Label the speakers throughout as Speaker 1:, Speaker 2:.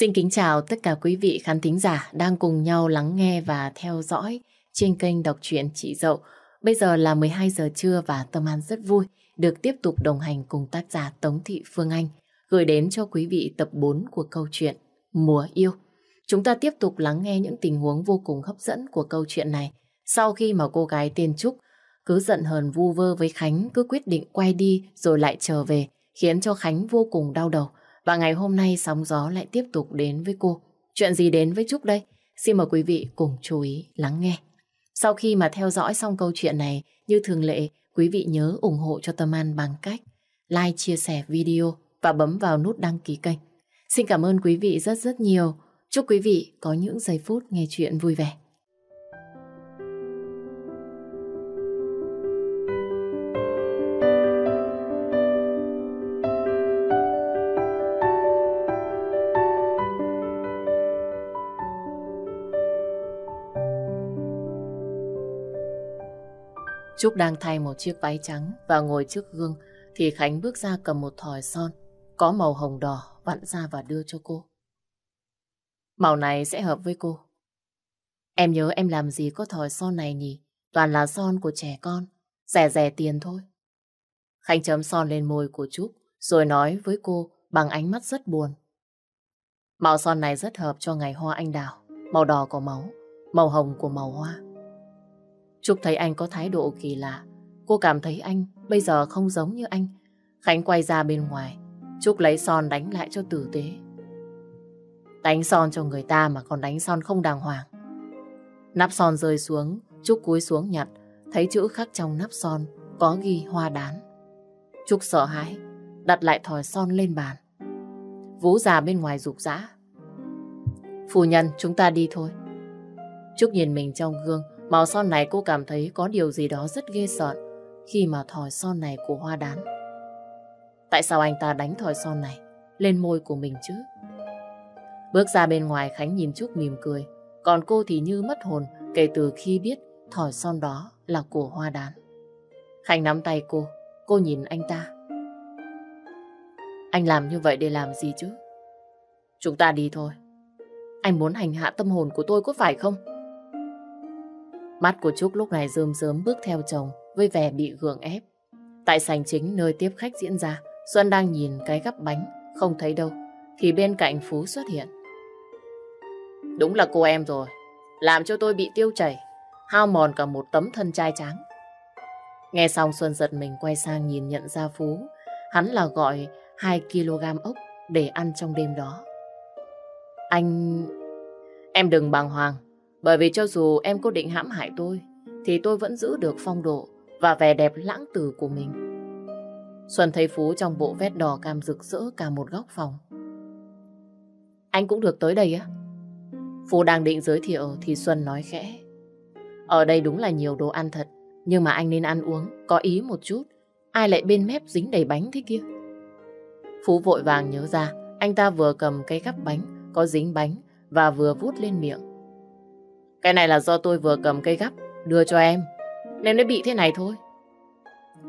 Speaker 1: Xin kính chào tất cả quý vị khán thính giả đang cùng nhau lắng nghe và theo dõi trên kênh đọc truyện Chị Dậu. Bây giờ là 12 giờ trưa và Tâm An rất vui được tiếp tục đồng hành cùng tác giả Tống Thị Phương Anh gửi đến cho quý vị tập 4 của câu chuyện Mùa Yêu. Chúng ta tiếp tục lắng nghe những tình huống vô cùng hấp dẫn của câu chuyện này. Sau khi mà cô gái tên Trúc cứ giận hờn vu vơ với Khánh cứ quyết định quay đi rồi lại trở về khiến cho Khánh vô cùng đau đầu. Và ngày hôm nay sóng gió lại tiếp tục đến với cô. Chuyện gì đến với Trúc đây? Xin mời quý vị cùng chú ý lắng nghe. Sau khi mà theo dõi xong câu chuyện này, như thường lệ, quý vị nhớ ủng hộ cho Tâm An bằng cách like, chia sẻ video và bấm vào nút đăng ký kênh. Xin cảm ơn quý vị rất rất nhiều. Chúc quý vị có những giây phút nghe chuyện vui vẻ. Trúc đang thay một chiếc váy trắng và ngồi trước gương thì Khánh bước ra cầm một thỏi son có màu hồng đỏ vặn ra và đưa cho cô. Màu này sẽ hợp với cô. Em nhớ em làm gì có thỏi son này nhỉ? Toàn là son của trẻ con, rẻ rẻ tiền thôi. Khánh chấm son lên môi của Trúc rồi nói với cô bằng ánh mắt rất buồn. Màu son này rất hợp cho ngày hoa anh đào, màu đỏ của máu, màu hồng của màu hoa. Trúc thấy anh có thái độ kỳ lạ. Cô cảm thấy anh bây giờ không giống như anh. Khánh quay ra bên ngoài. Trúc lấy son đánh lại cho tử tế. Đánh son cho người ta mà còn đánh son không đàng hoàng. Nắp son rơi xuống, Trúc cúi xuống nhặt. Thấy chữ khắc trong nắp son có ghi hoa đán. Trúc sợ hãi, đặt lại thỏi son lên bàn. Vũ già bên ngoài rục rã. Phu nhân, chúng ta đi thôi. Trúc nhìn mình trong gương, Màu son này cô cảm thấy có điều gì đó rất ghê sợ khi mà thỏi son này của hoa đán. Tại sao anh ta đánh thỏi son này lên môi của mình chứ? Bước ra bên ngoài Khánh nhìn Trúc mỉm cười, còn cô thì như mất hồn kể từ khi biết thỏi son đó là của hoa đán. Khánh nắm tay cô, cô nhìn anh ta. Anh làm như vậy để làm gì chứ? Chúng ta đi thôi. Anh muốn hành hạ tâm hồn của tôi có phải không? Mắt của Trúc lúc này rơm rớm bước theo chồng với vẻ bị gượng ép. Tại sảnh chính nơi tiếp khách diễn ra, Xuân đang nhìn cái gắp bánh, không thấy đâu, thì bên cạnh Phú xuất hiện. Đúng là cô em rồi, làm cho tôi bị tiêu chảy, hao mòn cả một tấm thân trai tráng. Nghe xong Xuân giật mình quay sang nhìn nhận ra Phú, hắn là gọi 2kg ốc để ăn trong đêm đó. Anh... Em đừng bàng hoàng, bởi vì cho dù em có định hãm hại tôi, thì tôi vẫn giữ được phong độ và vẻ đẹp lãng tử của mình. Xuân thấy Phú trong bộ vest đỏ cam rực rỡ cả một góc phòng. Anh cũng được tới đây á? Phú đang định giới thiệu thì Xuân nói khẽ. Ở đây đúng là nhiều đồ ăn thật, nhưng mà anh nên ăn uống, có ý một chút. Ai lại bên mép dính đầy bánh thế kia? Phú vội vàng nhớ ra, anh ta vừa cầm cái gắp bánh, có dính bánh và vừa vút lên miệng. Cái này là do tôi vừa cầm cây gắp đưa cho em, nên nó bị thế này thôi.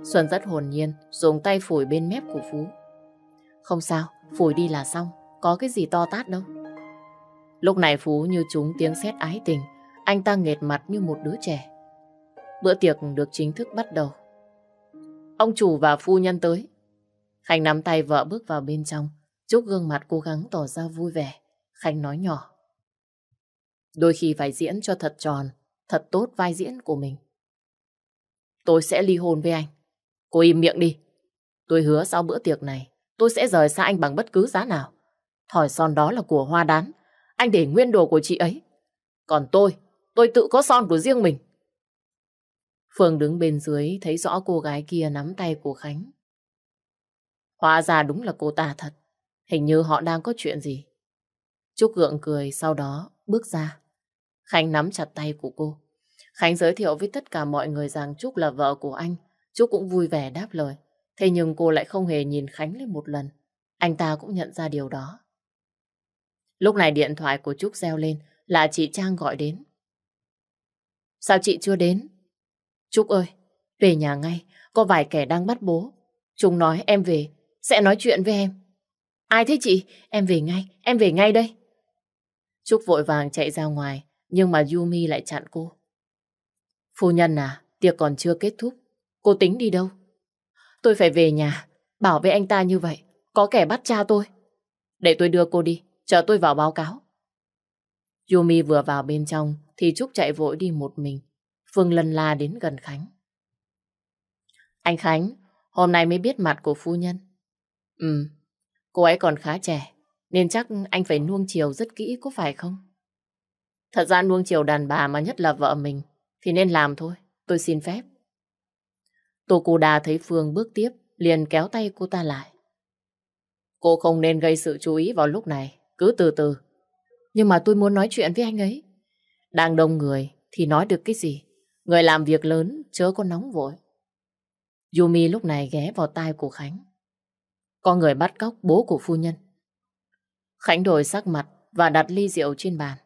Speaker 1: Xuân rất hồn nhiên, dùng tay phủi bên mép của Phú. Không sao, phủi đi là xong, có cái gì to tát đâu. Lúc này Phú như chúng tiếng sét ái tình, anh ta nghệt mặt như một đứa trẻ. Bữa tiệc được chính thức bắt đầu. Ông chủ và phu nhân tới. Khánh nắm tay vợ bước vào bên trong, chúc gương mặt cố gắng tỏ ra vui vẻ. Khánh nói nhỏ. Đôi khi phải diễn cho thật tròn, thật tốt vai diễn của mình. Tôi sẽ ly hôn với anh. Cô im miệng đi. Tôi hứa sau bữa tiệc này, tôi sẽ rời xa anh bằng bất cứ giá nào. Thỏi son đó là của hoa đán. Anh để nguyên đồ của chị ấy. Còn tôi, tôi tự có son của riêng mình. Phương đứng bên dưới thấy rõ cô gái kia nắm tay của Khánh. Hóa ra đúng là cô ta thật. Hình như họ đang có chuyện gì. Trúc Gượng cười sau đó bước ra. Khánh nắm chặt tay của cô. Khánh giới thiệu với tất cả mọi người rằng Trúc là vợ của anh. Trúc cũng vui vẻ đáp lời. Thế nhưng cô lại không hề nhìn Khánh lên một lần. Anh ta cũng nhận ra điều đó. Lúc này điện thoại của Trúc reo lên là chị Trang gọi đến. Sao chị chưa đến? Trúc ơi, về nhà ngay, có vài kẻ đang bắt bố. Chúng nói em về, sẽ nói chuyện với em. Ai thế chị? Em về ngay, em về ngay đây. Trúc vội vàng chạy ra ngoài, nhưng mà Yumi lại chặn cô. Phu nhân à, tiệc còn chưa kết thúc. Cô tính đi đâu? Tôi phải về nhà, bảo vệ anh ta như vậy. Có kẻ bắt cha tôi. Để tôi đưa cô đi, chờ tôi vào báo cáo. Yumi vừa vào bên trong thì Trúc chạy vội đi một mình. Phương lần la đến gần Khánh. Anh Khánh, hôm nay mới biết mặt của phu nhân. Ừ, cô ấy còn khá trẻ, nên chắc anh phải nuông chiều rất kỹ có phải không? Thật ra nuông chiều đàn bà mà nhất là vợ mình thì nên làm thôi, tôi xin phép. Tô Cô Đà thấy Phương bước tiếp, liền kéo tay cô ta lại. Cô không nên gây sự chú ý vào lúc này, cứ từ từ. Nhưng mà tôi muốn nói chuyện với anh ấy. Đang đông người thì nói được cái gì? Người làm việc lớn chớ có nóng vội. Yumi lúc này ghé vào tai của Khánh. con người bắt cóc bố của phu nhân. Khánh đổi sắc mặt và đặt ly rượu trên bàn.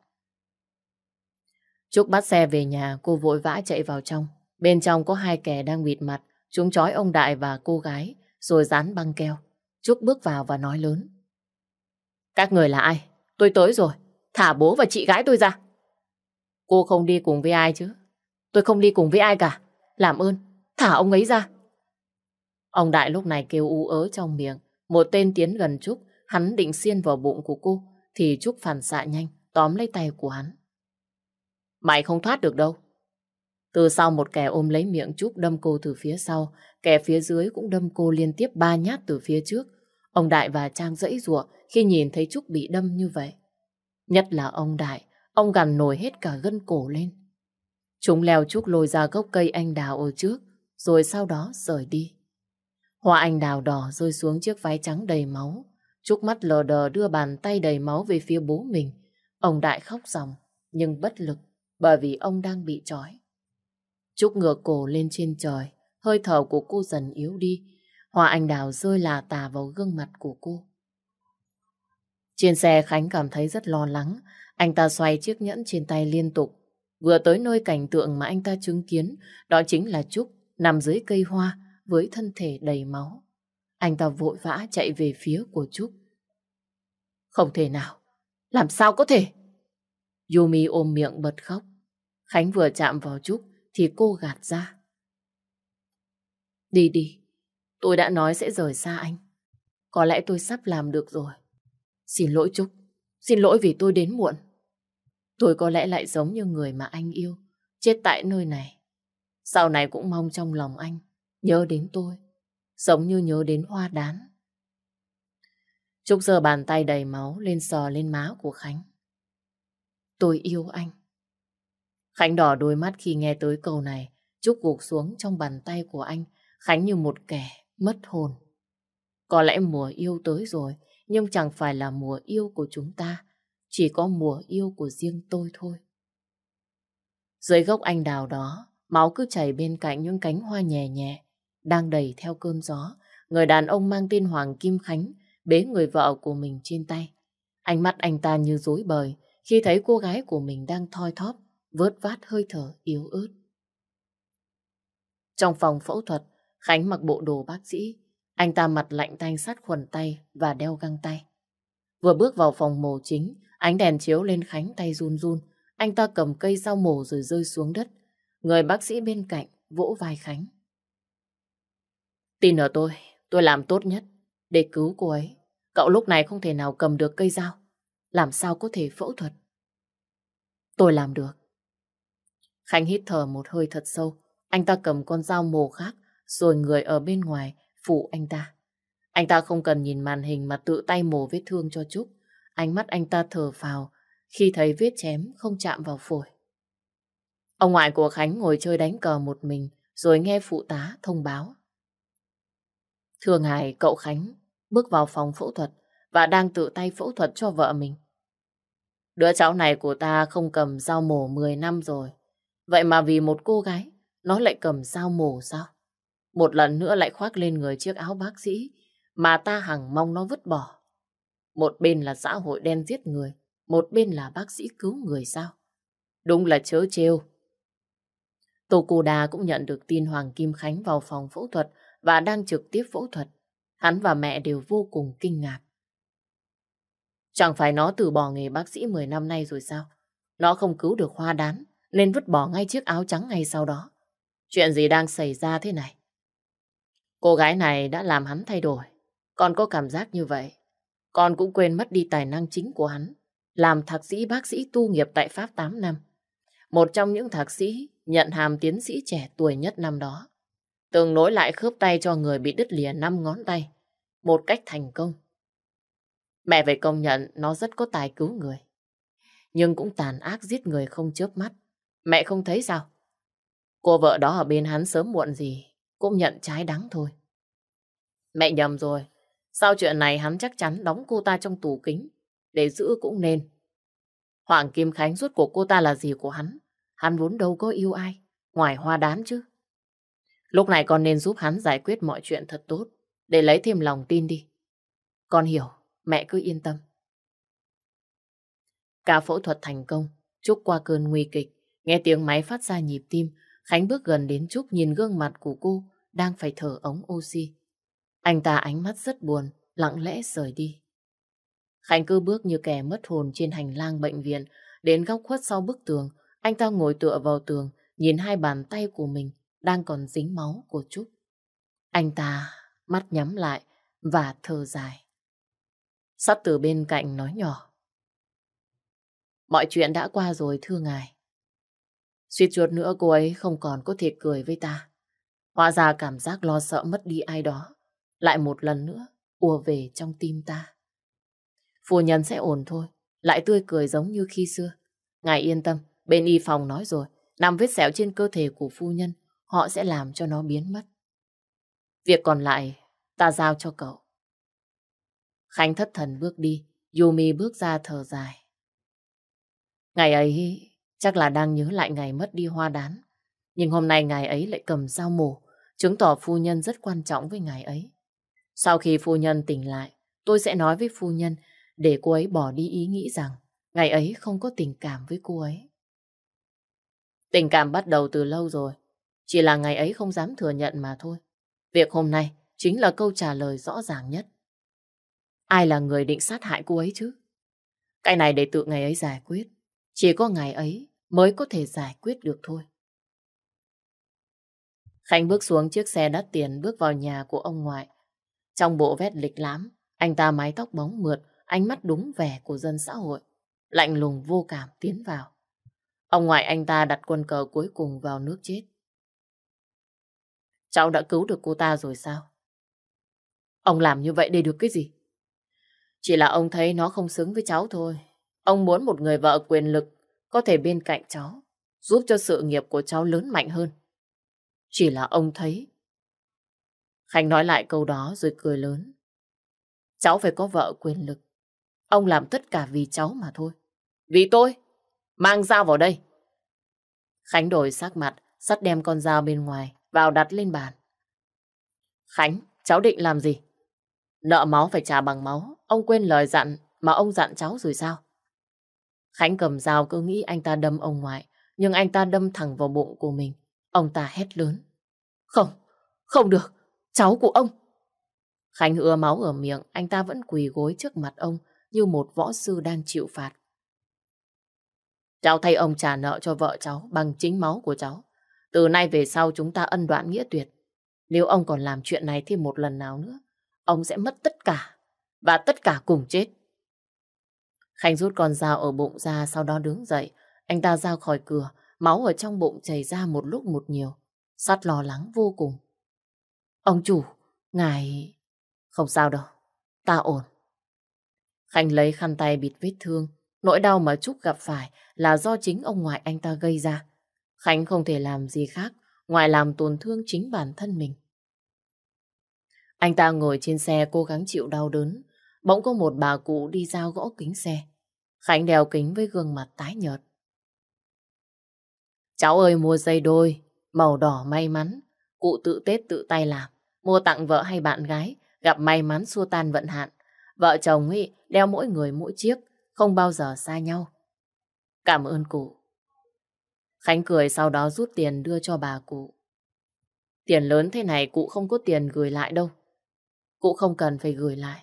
Speaker 1: Trúc bắt xe về nhà, cô vội vã chạy vào trong. Bên trong có hai kẻ đang bịt mặt, chúng trói ông Đại và cô gái, rồi dán băng keo. Trúc bước vào và nói lớn. Các người là ai? Tôi tới rồi. Thả bố và chị gái tôi ra. Cô không đi cùng với ai chứ? Tôi không đi cùng với ai cả. Làm ơn, thả ông ấy ra. Ông Đại lúc này kêu u ớ trong miệng. Một tên tiến gần Trúc, hắn định xiên vào bụng của cô, thì Trúc phản xạ nhanh, tóm lấy tay của hắn. Mày không thoát được đâu. Từ sau một kẻ ôm lấy miệng Trúc đâm cô từ phía sau, kẻ phía dưới cũng đâm cô liên tiếp ba nhát từ phía trước. Ông Đại và Trang dẫy rủa khi nhìn thấy Trúc bị đâm như vậy. Nhất là ông Đại, ông gằn nổi hết cả gân cổ lên. Chúng leo Trúc lôi ra gốc cây anh đào ở trước, rồi sau đó rời đi. Hoa anh đào đỏ rơi xuống chiếc váy trắng đầy máu. Trúc mắt lờ đờ đưa bàn tay đầy máu về phía bố mình. Ông Đại khóc ròng, nhưng bất lực bởi vì ông đang bị trói. Trúc ngược cổ lên trên trời, hơi thở của cô dần yếu đi. Hoa anh đào rơi là tà vào gương mặt của cô. Trên xe Khánh cảm thấy rất lo lắng. Anh ta xoay chiếc nhẫn trên tay liên tục. Vừa tới nơi cảnh tượng mà anh ta chứng kiến, đó chính là Trúc nằm dưới cây hoa với thân thể đầy máu. Anh ta vội vã chạy về phía của Trúc. Không thể nào, làm sao có thể? Yumi ôm miệng bật khóc. Khánh vừa chạm vào Trúc thì cô gạt ra. Đi đi, tôi đã nói sẽ rời xa anh. Có lẽ tôi sắp làm được rồi. Xin lỗi Trúc, xin lỗi vì tôi đến muộn. Tôi có lẽ lại giống như người mà anh yêu, chết tại nơi này. Sau này cũng mong trong lòng anh, nhớ đến tôi, giống như nhớ đến hoa đán. Trúc giơ bàn tay đầy máu lên sò lên má của Khánh. Tôi yêu anh. Khánh đỏ đôi mắt khi nghe tới câu này, chúc gục xuống trong bàn tay của anh, Khánh như một kẻ mất hồn. Có lẽ mùa yêu tới rồi, nhưng chẳng phải là mùa yêu của chúng ta, chỉ có mùa yêu của riêng tôi thôi. Dưới gốc anh đào đó, máu cứ chảy bên cạnh những cánh hoa nhẹ nhẹ, đang đầy theo cơn gió. Người đàn ông mang tên Hoàng Kim Khánh bế người vợ của mình trên tay. Ánh mắt anh ta như dối bời khi thấy cô gái của mình đang thoi thóp vớt vát hơi thở yếu ớt. Trong phòng phẫu thuật, Khánh mặc bộ đồ bác sĩ. Anh ta mặt lạnh tay sát khuẩn tay và đeo găng tay. Vừa bước vào phòng mổ chính, ánh đèn chiếu lên Khánh tay run run. Anh ta cầm cây dao mổ rồi rơi xuống đất. Người bác sĩ bên cạnh vỗ vai Khánh. Tin ở tôi, tôi làm tốt nhất để cứu cô ấy. Cậu lúc này không thể nào cầm được cây dao. Làm sao có thể phẫu thuật? Tôi làm được. Khánh hít thở một hơi thật sâu. Anh ta cầm con dao mồ khác, rồi người ở bên ngoài phụ anh ta. Anh ta không cần nhìn màn hình mà tự tay mổ vết thương cho Trúc. Ánh mắt anh ta thở phào khi thấy vết chém không chạm vào phổi. Ông ngoại của Khánh ngồi chơi đánh cờ một mình rồi nghe phụ tá thông báo. Thường ngày cậu Khánh bước vào phòng phẫu thuật và đang tự tay phẫu thuật cho vợ mình. Đứa cháu này của ta không cầm dao mổ 10 năm rồi. Vậy mà vì một cô gái, nó lại cầm dao mổ sao? Một lần nữa lại khoác lên người chiếc áo bác sĩ mà ta hằng mong nó vứt bỏ. Một bên là xã hội đen giết người, một bên là bác sĩ cứu người sao? Đúng là chớ trêu. Tô Cô Đà cũng nhận được tin Hoàng Kim Khánh vào phòng phẫu thuật và đang trực tiếp phẫu thuật. Hắn và mẹ đều vô cùng kinh ngạc. Chẳng phải nó từ bỏ nghề bác sĩ 10 năm nay rồi sao? Nó không cứu được hoa đán, nên vứt bỏ ngay chiếc áo trắng ngay sau đó. Chuyện gì đang xảy ra thế này? Cô gái này đã làm hắn thay đổi. Con có cảm giác như vậy. Con cũng quên mất đi tài năng chính của hắn. Làm thạc sĩ bác sĩ tu nghiệp tại Pháp 8 năm. Một trong những thạc sĩ nhận hàm tiến sĩ trẻ tuổi nhất năm đó. Từng nối lại khớp tay cho người bị đứt lìa năm ngón tay. Một cách thành công. Mẹ phải công nhận nó rất có tài cứu người. Nhưng cũng tàn ác giết người không chớp mắt. Mẹ không thấy sao? Cô vợ đó ở bên hắn sớm muộn gì, cũng nhận trái đắng thôi. Mẹ nhầm rồi. Sau chuyện này hắn chắc chắn đóng cô ta trong tủ kính, để giữ cũng nên. Hoàng Kim Khánh rút của cô ta là gì của hắn? Hắn vốn đâu có yêu ai, ngoài hoa đám chứ. Lúc này con nên giúp hắn giải quyết mọi chuyện thật tốt, để lấy thêm lòng tin đi. Con hiểu, mẹ cứ yên tâm. Cả phẫu thuật thành công, chúc qua cơn nguy kịch, Nghe tiếng máy phát ra nhịp tim, Khánh bước gần đến Trúc nhìn gương mặt của cô đang phải thở ống oxy. Anh ta ánh mắt rất buồn, lặng lẽ rời đi. Khánh cứ bước như kẻ mất hồn trên hành lang bệnh viện, đến góc khuất sau bức tường, anh ta ngồi tựa vào tường, nhìn hai bàn tay của mình đang còn dính máu của Trúc. Anh ta mắt nhắm lại và thở dài. sắt từ bên cạnh nói nhỏ. Mọi chuyện đã qua rồi thưa ngài. Suýt chuột nữa cô ấy không còn có thể cười với ta. Hóa ra cảm giác lo sợ mất đi ai đó. Lại một lần nữa, ùa về trong tim ta. Phu nhân sẽ ổn thôi, lại tươi cười giống như khi xưa. Ngài yên tâm, bên y phòng nói rồi, nằm vết sẹo trên cơ thể của phu nhân, họ sẽ làm cho nó biến mất. Việc còn lại, ta giao cho cậu. Khánh thất thần bước đi, Yumi bước ra thở dài. Ngày ấy, Chắc là đang nhớ lại ngày mất đi hoa đán. Nhưng hôm nay ngài ấy lại cầm dao mổ, chứng tỏ phu nhân rất quan trọng với ngài ấy. Sau khi phu nhân tỉnh lại, tôi sẽ nói với phu nhân để cô ấy bỏ đi ý nghĩ rằng ngài ấy không có tình cảm với cô ấy. Tình cảm bắt đầu từ lâu rồi, chỉ là ngài ấy không dám thừa nhận mà thôi. Việc hôm nay chính là câu trả lời rõ ràng nhất. Ai là người định sát hại cô ấy chứ? Cái này để tự ngài ấy giải quyết. Chỉ có ngài ấy mới có thể giải quyết được thôi. Khánh bước xuống chiếc xe đắt tiền bước vào nhà của ông ngoại. Trong bộ vét lịch lãm, anh ta mái tóc bóng mượt, ánh mắt đúng vẻ của dân xã hội, lạnh lùng vô cảm tiến vào. Ông ngoại anh ta đặt quân cờ cuối cùng vào nước chết. Cháu đã cứu được cô ta rồi sao? Ông làm như vậy để được cái gì? Chỉ là ông thấy nó không xứng với cháu thôi. Ông muốn một người vợ quyền lực có thể bên cạnh cháu, giúp cho sự nghiệp của cháu lớn mạnh hơn. Chỉ là ông thấy. Khánh nói lại câu đó rồi cười lớn. Cháu phải có vợ quyền lực. Ông làm tất cả vì cháu mà thôi. Vì tôi, mang dao vào đây. Khánh đổi sắc mặt, sắt đem con dao bên ngoài, vào đặt lên bàn. Khánh, cháu định làm gì? Nợ máu phải trả bằng máu, ông quên lời dặn mà ông dặn cháu rồi sao? Khánh cầm dao cứ nghĩ anh ta đâm ông ngoại, nhưng anh ta đâm thẳng vào bụng của mình. Ông ta hét lớn. Không, không được, cháu của ông. Khánh ưa máu ở miệng, anh ta vẫn quỳ gối trước mặt ông như một võ sư đang chịu phạt. Cháu thay ông trả nợ cho vợ cháu bằng chính máu của cháu. Từ nay về sau chúng ta ân đoạn nghĩa tuyệt. Nếu ông còn làm chuyện này thêm một lần nào nữa, ông sẽ mất tất cả và tất cả cùng chết. Khanh rút con dao ở bụng ra sau đó đứng dậy. Anh ta ra khỏi cửa, máu ở trong bụng chảy ra một lúc một nhiều. sát lo lắng vô cùng. Ông chủ, ngài... Không sao đâu, ta ổn. Khanh lấy khăn tay bịt vết thương. Nỗi đau mà Trúc gặp phải là do chính ông ngoại anh ta gây ra. Khánh không thể làm gì khác ngoài làm tổn thương chính bản thân mình. Anh ta ngồi trên xe cố gắng chịu đau đớn. Bỗng có một bà cụ đi giao gõ kính xe. Khánh đeo kính với gương mặt tái nhợt. Cháu ơi mua dây đôi, màu đỏ may mắn, cụ tự Tết tự tay làm, mua tặng vợ hay bạn gái, gặp may mắn xua tan vận hạn. Vợ chồng ấy đeo mỗi người mỗi chiếc, không bao giờ xa nhau. Cảm ơn cụ. Khánh cười sau đó rút tiền đưa cho bà cụ. Tiền lớn thế này cụ không có tiền gửi lại đâu. Cụ không cần phải gửi lại.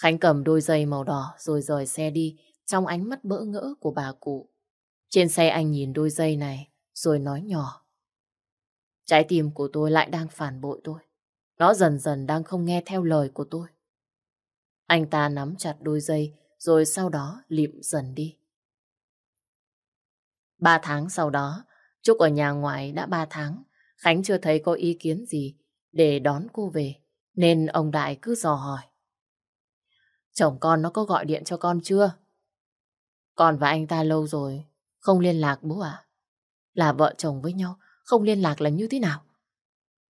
Speaker 1: Khánh cầm đôi giày màu đỏ rồi rời xe đi trong ánh mắt bỡ ngỡ của bà cụ. Trên xe anh nhìn đôi giày này rồi nói nhỏ. Trái tim của tôi lại đang phản bội tôi. Nó dần dần đang không nghe theo lời của tôi. Anh ta nắm chặt đôi dây rồi sau đó lịm dần đi. Ba tháng sau đó, Trúc ở nhà ngoại đã ba tháng. Khánh chưa thấy có ý kiến gì để đón cô về, nên ông Đại cứ dò hỏi. Chồng con nó có gọi điện cho con chưa? Con và anh ta lâu rồi, không liên lạc bố ạ. Là vợ chồng với nhau, không liên lạc là như thế nào?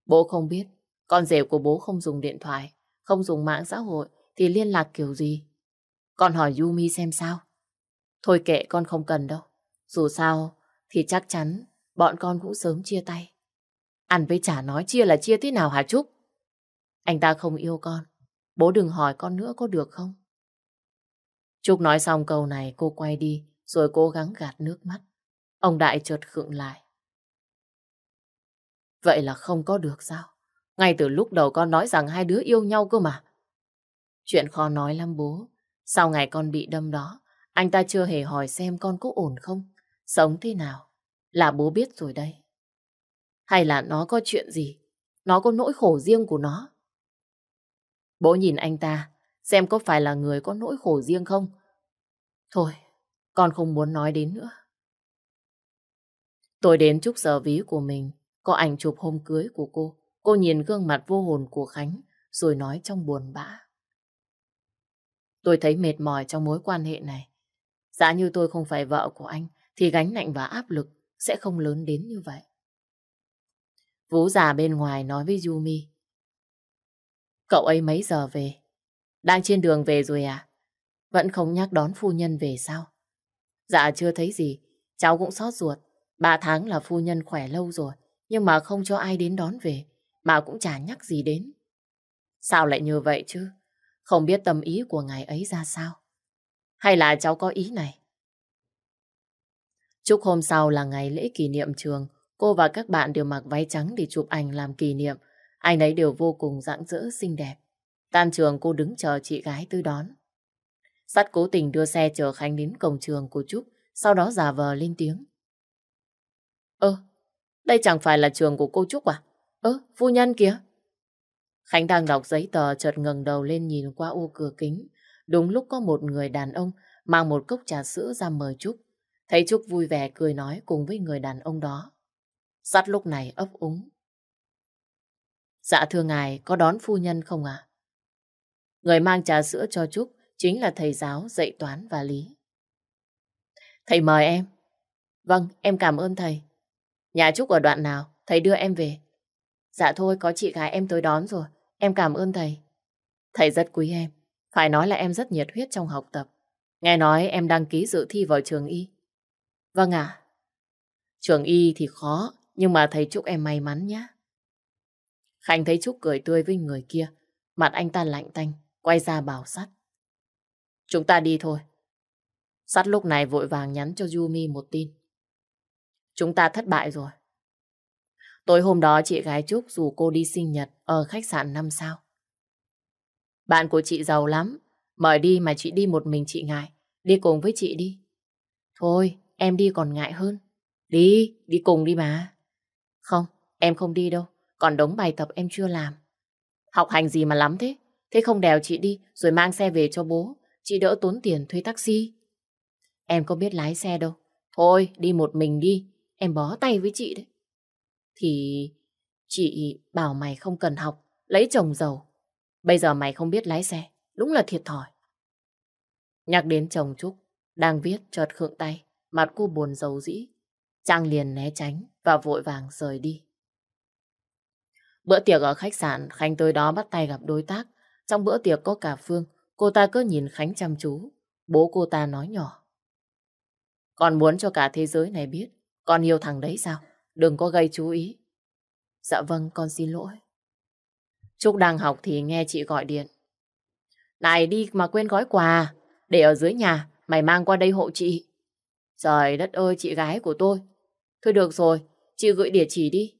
Speaker 1: Bố không biết, con rể của bố không dùng điện thoại, không dùng mạng xã hội thì liên lạc kiểu gì? Con hỏi Yumi xem sao? Thôi kệ con không cần đâu, dù sao thì chắc chắn bọn con cũng sớm chia tay. Ăn với chả nói chia là chia thế nào hả Trúc? Anh ta không yêu con, Bố đừng hỏi con nữa có được không? Trúc nói xong câu này cô quay đi rồi cố gắng gạt nước mắt. Ông Đại chợt khựng lại. Vậy là không có được sao? Ngay từ lúc đầu con nói rằng hai đứa yêu nhau cơ mà. Chuyện khó nói lắm bố. Sau ngày con bị đâm đó, anh ta chưa hề hỏi xem con có ổn không? Sống thế nào? Là bố biết rồi đây. Hay là nó có chuyện gì? Nó có nỗi khổ riêng của nó? Bố nhìn anh ta, xem có phải là người có nỗi khổ riêng không. Thôi, con không muốn nói đến nữa. Tôi đến chúc sở ví của mình, có ảnh chụp hôm cưới của cô. Cô nhìn gương mặt vô hồn của Khánh, rồi nói trong buồn bã. Tôi thấy mệt mỏi trong mối quan hệ này. giả như tôi không phải vợ của anh, thì gánh nặng và áp lực sẽ không lớn đến như vậy. Vũ già bên ngoài nói với Yumi, Cậu ấy mấy giờ về? Đang trên đường về rồi à? Vẫn không nhắc đón phu nhân về sao? Dạ chưa thấy gì, cháu cũng xót ruột. Ba tháng là phu nhân khỏe lâu rồi, nhưng mà không cho ai đến đón về, mà cũng chả nhắc gì đến. Sao lại như vậy chứ? Không biết tâm ý của ngài ấy ra sao? Hay là cháu có ý này? Chúc hôm sau là ngày lễ kỷ niệm trường, cô và các bạn đều mặc váy trắng để chụp ảnh làm kỷ niệm Ai nấy đều vô cùng rạng rỡ, xinh đẹp. Tan trường cô đứng chờ chị gái tư đón. Sắt cố tình đưa xe chở Khánh đến cổng trường của Trúc, sau đó giả vờ lên tiếng. Ơ, đây chẳng phải là trường của cô Trúc à? Ơ, ờ, phu nhân kìa. Khánh đang đọc giấy tờ chợt ngẩng đầu lên nhìn qua ô cửa kính. Đúng lúc có một người đàn ông mang một cốc trà sữa ra mời Trúc. Thấy Trúc vui vẻ cười nói cùng với người đàn ông đó. Sắt lúc này ấp úng. Dạ thưa ngài, có đón phu nhân không ạ? À? Người mang trà sữa cho Trúc chính là thầy giáo dạy toán và lý. Thầy mời em. Vâng, em cảm ơn thầy. Nhà Trúc ở đoạn nào, thầy đưa em về. Dạ thôi, có chị gái em tới đón rồi. Em cảm ơn thầy. Thầy rất quý em. Phải nói là em rất nhiệt huyết trong học tập. Nghe nói em đăng ký dự thi vào trường y. Vâng ạ. À, trường y thì khó, nhưng mà thầy chúc em may mắn nhé. Khanh thấy Trúc cười tươi với người kia. Mặt anh ta lạnh tanh, quay ra bảo sắt. Chúng ta đi thôi. Sắt lúc này vội vàng nhắn cho Yumi một tin. Chúng ta thất bại rồi. Tối hôm đó chị gái Trúc dù cô đi sinh nhật ở khách sạn 5 sao. Bạn của chị giàu lắm, mời đi mà chị đi một mình chị ngại, đi cùng với chị đi. Thôi, em đi còn ngại hơn. Đi, đi cùng đi mà. Không, em không đi đâu. Còn đống bài tập em chưa làm. Học hành gì mà lắm thế? Thế không đèo chị đi rồi mang xe về cho bố. Chị đỡ tốn tiền thuê taxi. Em có biết lái xe đâu. Thôi đi một mình đi. Em bó tay với chị đấy. Thì chị bảo mày không cần học. Lấy chồng giàu. Bây giờ mày không biết lái xe. Đúng là thiệt thòi. Nhắc đến chồng Trúc. Đang viết chợt khượng tay. Mặt cô buồn giàu dĩ. Trang liền né tránh và vội vàng rời đi. Bữa tiệc ở khách sạn, Khánh tới đó bắt tay gặp đối tác. Trong bữa tiệc có cả Phương, cô ta cứ nhìn Khánh chăm chú. Bố cô ta nói nhỏ. Con muốn cho cả thế giới này biết, con yêu thằng đấy sao? Đừng có gây chú ý. Dạ vâng, con xin lỗi. Trúc đang học thì nghe chị gọi điện. Này đi mà quên gói quà, để ở dưới nhà, mày mang qua đây hộ chị. Trời đất ơi, chị gái của tôi. Thôi được rồi, chị gửi địa chỉ đi.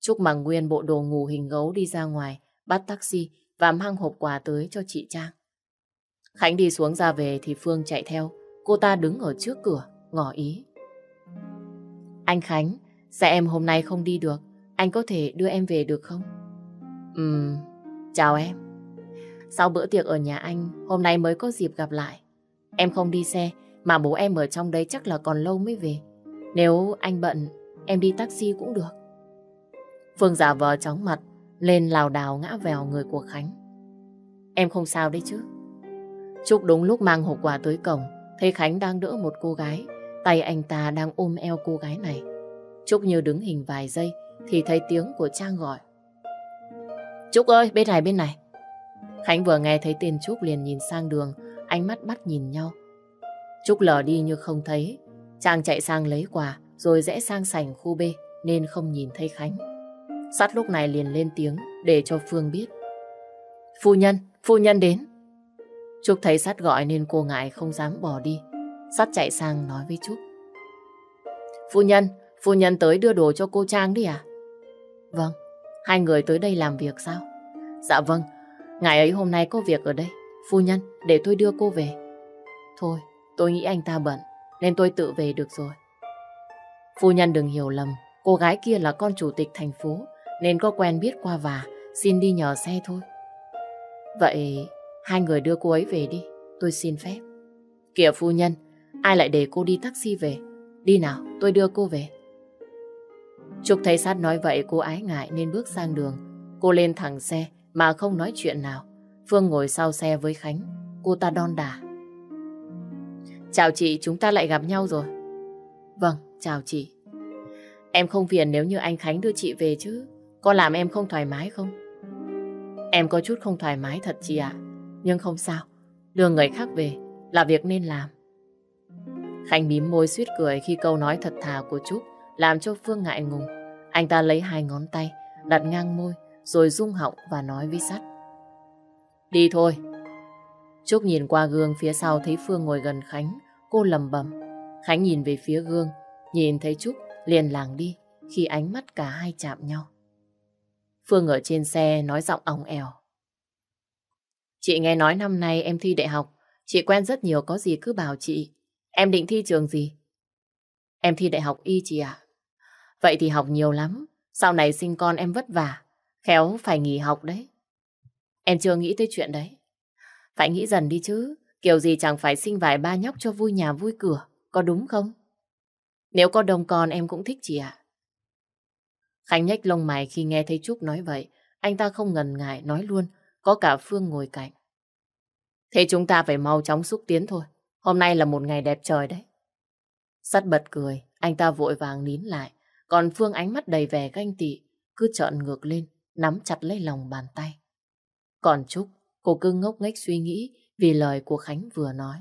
Speaker 1: Trúc mặc nguyên bộ đồ ngủ hình gấu đi ra ngoài, bắt taxi và mang hộp quà tới cho chị Trang. Khánh đi xuống ra về thì Phương chạy theo. Cô ta đứng ở trước cửa, ngỏ ý. Anh Khánh, xe em hôm nay không đi được. Anh có thể đưa em về được không? Ừm, chào em. Sau bữa tiệc ở nhà anh, hôm nay mới có dịp gặp lại. Em không đi xe, mà bố em ở trong đấy chắc là còn lâu mới về. Nếu anh bận, em đi taxi cũng được. Phương giả vờ chóng mặt, lên lào đào ngã vào người của Khánh. Em không sao đấy chứ. Trúc đúng lúc mang hộp quà tới cổng, thấy Khánh đang đỡ một cô gái, tay anh ta đang ôm eo cô gái này. Trúc như đứng hình vài giây thì thấy tiếng của Trang gọi. Trúc ơi, bên này bên này. Khánh vừa nghe thấy tên Trúc liền nhìn sang đường, ánh mắt bắt nhìn nhau. Trúc lờ đi như không thấy. Trang chạy sang lấy quà, rồi rẽ sang sảnh khu B, nên không nhìn thấy Khánh. Sắt lúc này liền lên tiếng để cho Phương biết. Phu nhân, phu nhân đến. Trúc thấy Sắt gọi nên cô ngại không dám bỏ đi. Sắt chạy sang nói với Trúc. Phu nhân, phu nhân tới đưa đồ cho cô Trang đi à? Vâng, hai người tới đây làm việc sao? Dạ vâng, ngài ấy hôm nay có việc ở đây. Phu nhân, để tôi đưa cô về. Thôi, tôi nghĩ anh ta bận, nên tôi tự về được rồi. Phu nhân đừng hiểu lầm, cô gái kia là con chủ tịch thành phố nên có quen biết qua và xin đi nhờ xe thôi. Vậy hai người đưa cô ấy về đi, tôi xin phép. Kìa phu nhân, ai lại để cô đi taxi về? Đi nào, tôi đưa cô về. Trúc thấy sát nói vậy cô ái ngại nên bước sang đường. Cô lên thẳng xe mà không nói chuyện nào. Phương ngồi sau xe với Khánh, cô ta đon đả. Chào chị, chúng ta lại gặp nhau rồi. Vâng, chào chị. Em không phiền nếu như anh Khánh đưa chị về chứ. Có làm em không thoải mái không? Em có chút không thoải mái thật chị ạ. Nhưng không sao, đưa người khác về là việc nên làm. khánh bím môi suýt cười khi câu nói thật thà của Trúc làm cho Phương ngại ngùng. Anh ta lấy hai ngón tay, đặt ngang môi, rồi rung họng và nói với sắt. Đi thôi. Trúc nhìn qua gương phía sau thấy Phương ngồi gần Khánh, cô lầm bầm. Khánh nhìn về phía gương, nhìn thấy Trúc liền làng đi khi ánh mắt cả hai chạm nhau. Phương ở trên xe nói giọng ống eo. Chị nghe nói năm nay em thi đại học, chị quen rất nhiều có gì cứ bảo chị. Em định thi trường gì? Em thi đại học y chị ạ. Vậy thì học nhiều lắm, sau này sinh con em vất vả, khéo phải nghỉ học đấy. Em chưa nghĩ tới chuyện đấy. Phải nghĩ dần đi chứ, kiểu gì chẳng phải sinh vài ba nhóc cho vui nhà vui cửa, có đúng không? Nếu có đồng con em cũng thích chị ạ. Khánh nhếch lông mày khi nghe thấy Trúc nói vậy. Anh ta không ngần ngại nói luôn. Có cả Phương ngồi cạnh. Thế chúng ta phải mau chóng xúc tiến thôi. Hôm nay là một ngày đẹp trời đấy. Sắt bật cười. Anh ta vội vàng nín lại. Còn Phương ánh mắt đầy vẻ ganh tị. Cứ trợn ngược lên. Nắm chặt lấy lòng bàn tay. Còn Trúc, cô cứ ngốc nghếch suy nghĩ vì lời của Khánh vừa nói.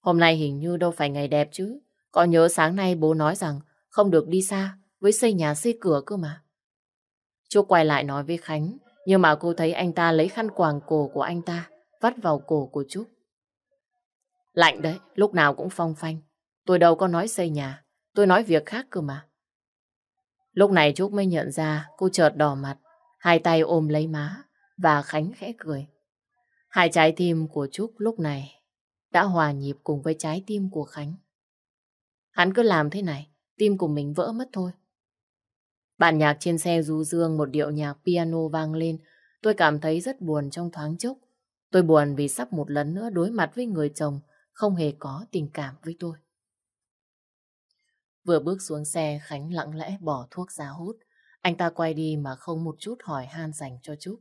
Speaker 1: Hôm nay hình như đâu phải ngày đẹp chứ. Có nhớ sáng nay bố nói rằng không được đi xa, với xây nhà xây cửa cơ mà. Chú quay lại nói với Khánh, nhưng mà cô thấy anh ta lấy khăn quàng cổ của anh ta, vắt vào cổ của Trúc. Lạnh đấy, lúc nào cũng phong phanh. Tôi đâu có nói xây nhà, tôi nói việc khác cơ mà. Lúc này Trúc mới nhận ra cô chợt đỏ mặt, hai tay ôm lấy má và Khánh khẽ cười. Hai trái tim của Trúc lúc này đã hòa nhịp cùng với trái tim của Khánh. Hắn cứ làm thế này, tim của mình vỡ mất thôi. Bản nhạc trên xe du dương một điệu nhạc piano vang lên. Tôi cảm thấy rất buồn trong thoáng chốc. Tôi buồn vì sắp một lần nữa đối mặt với người chồng không hề có tình cảm với tôi. Vừa bước xuống xe, Khánh lặng lẽ bỏ thuốc ra hút. Anh ta quay đi mà không một chút hỏi han dành cho Trúc.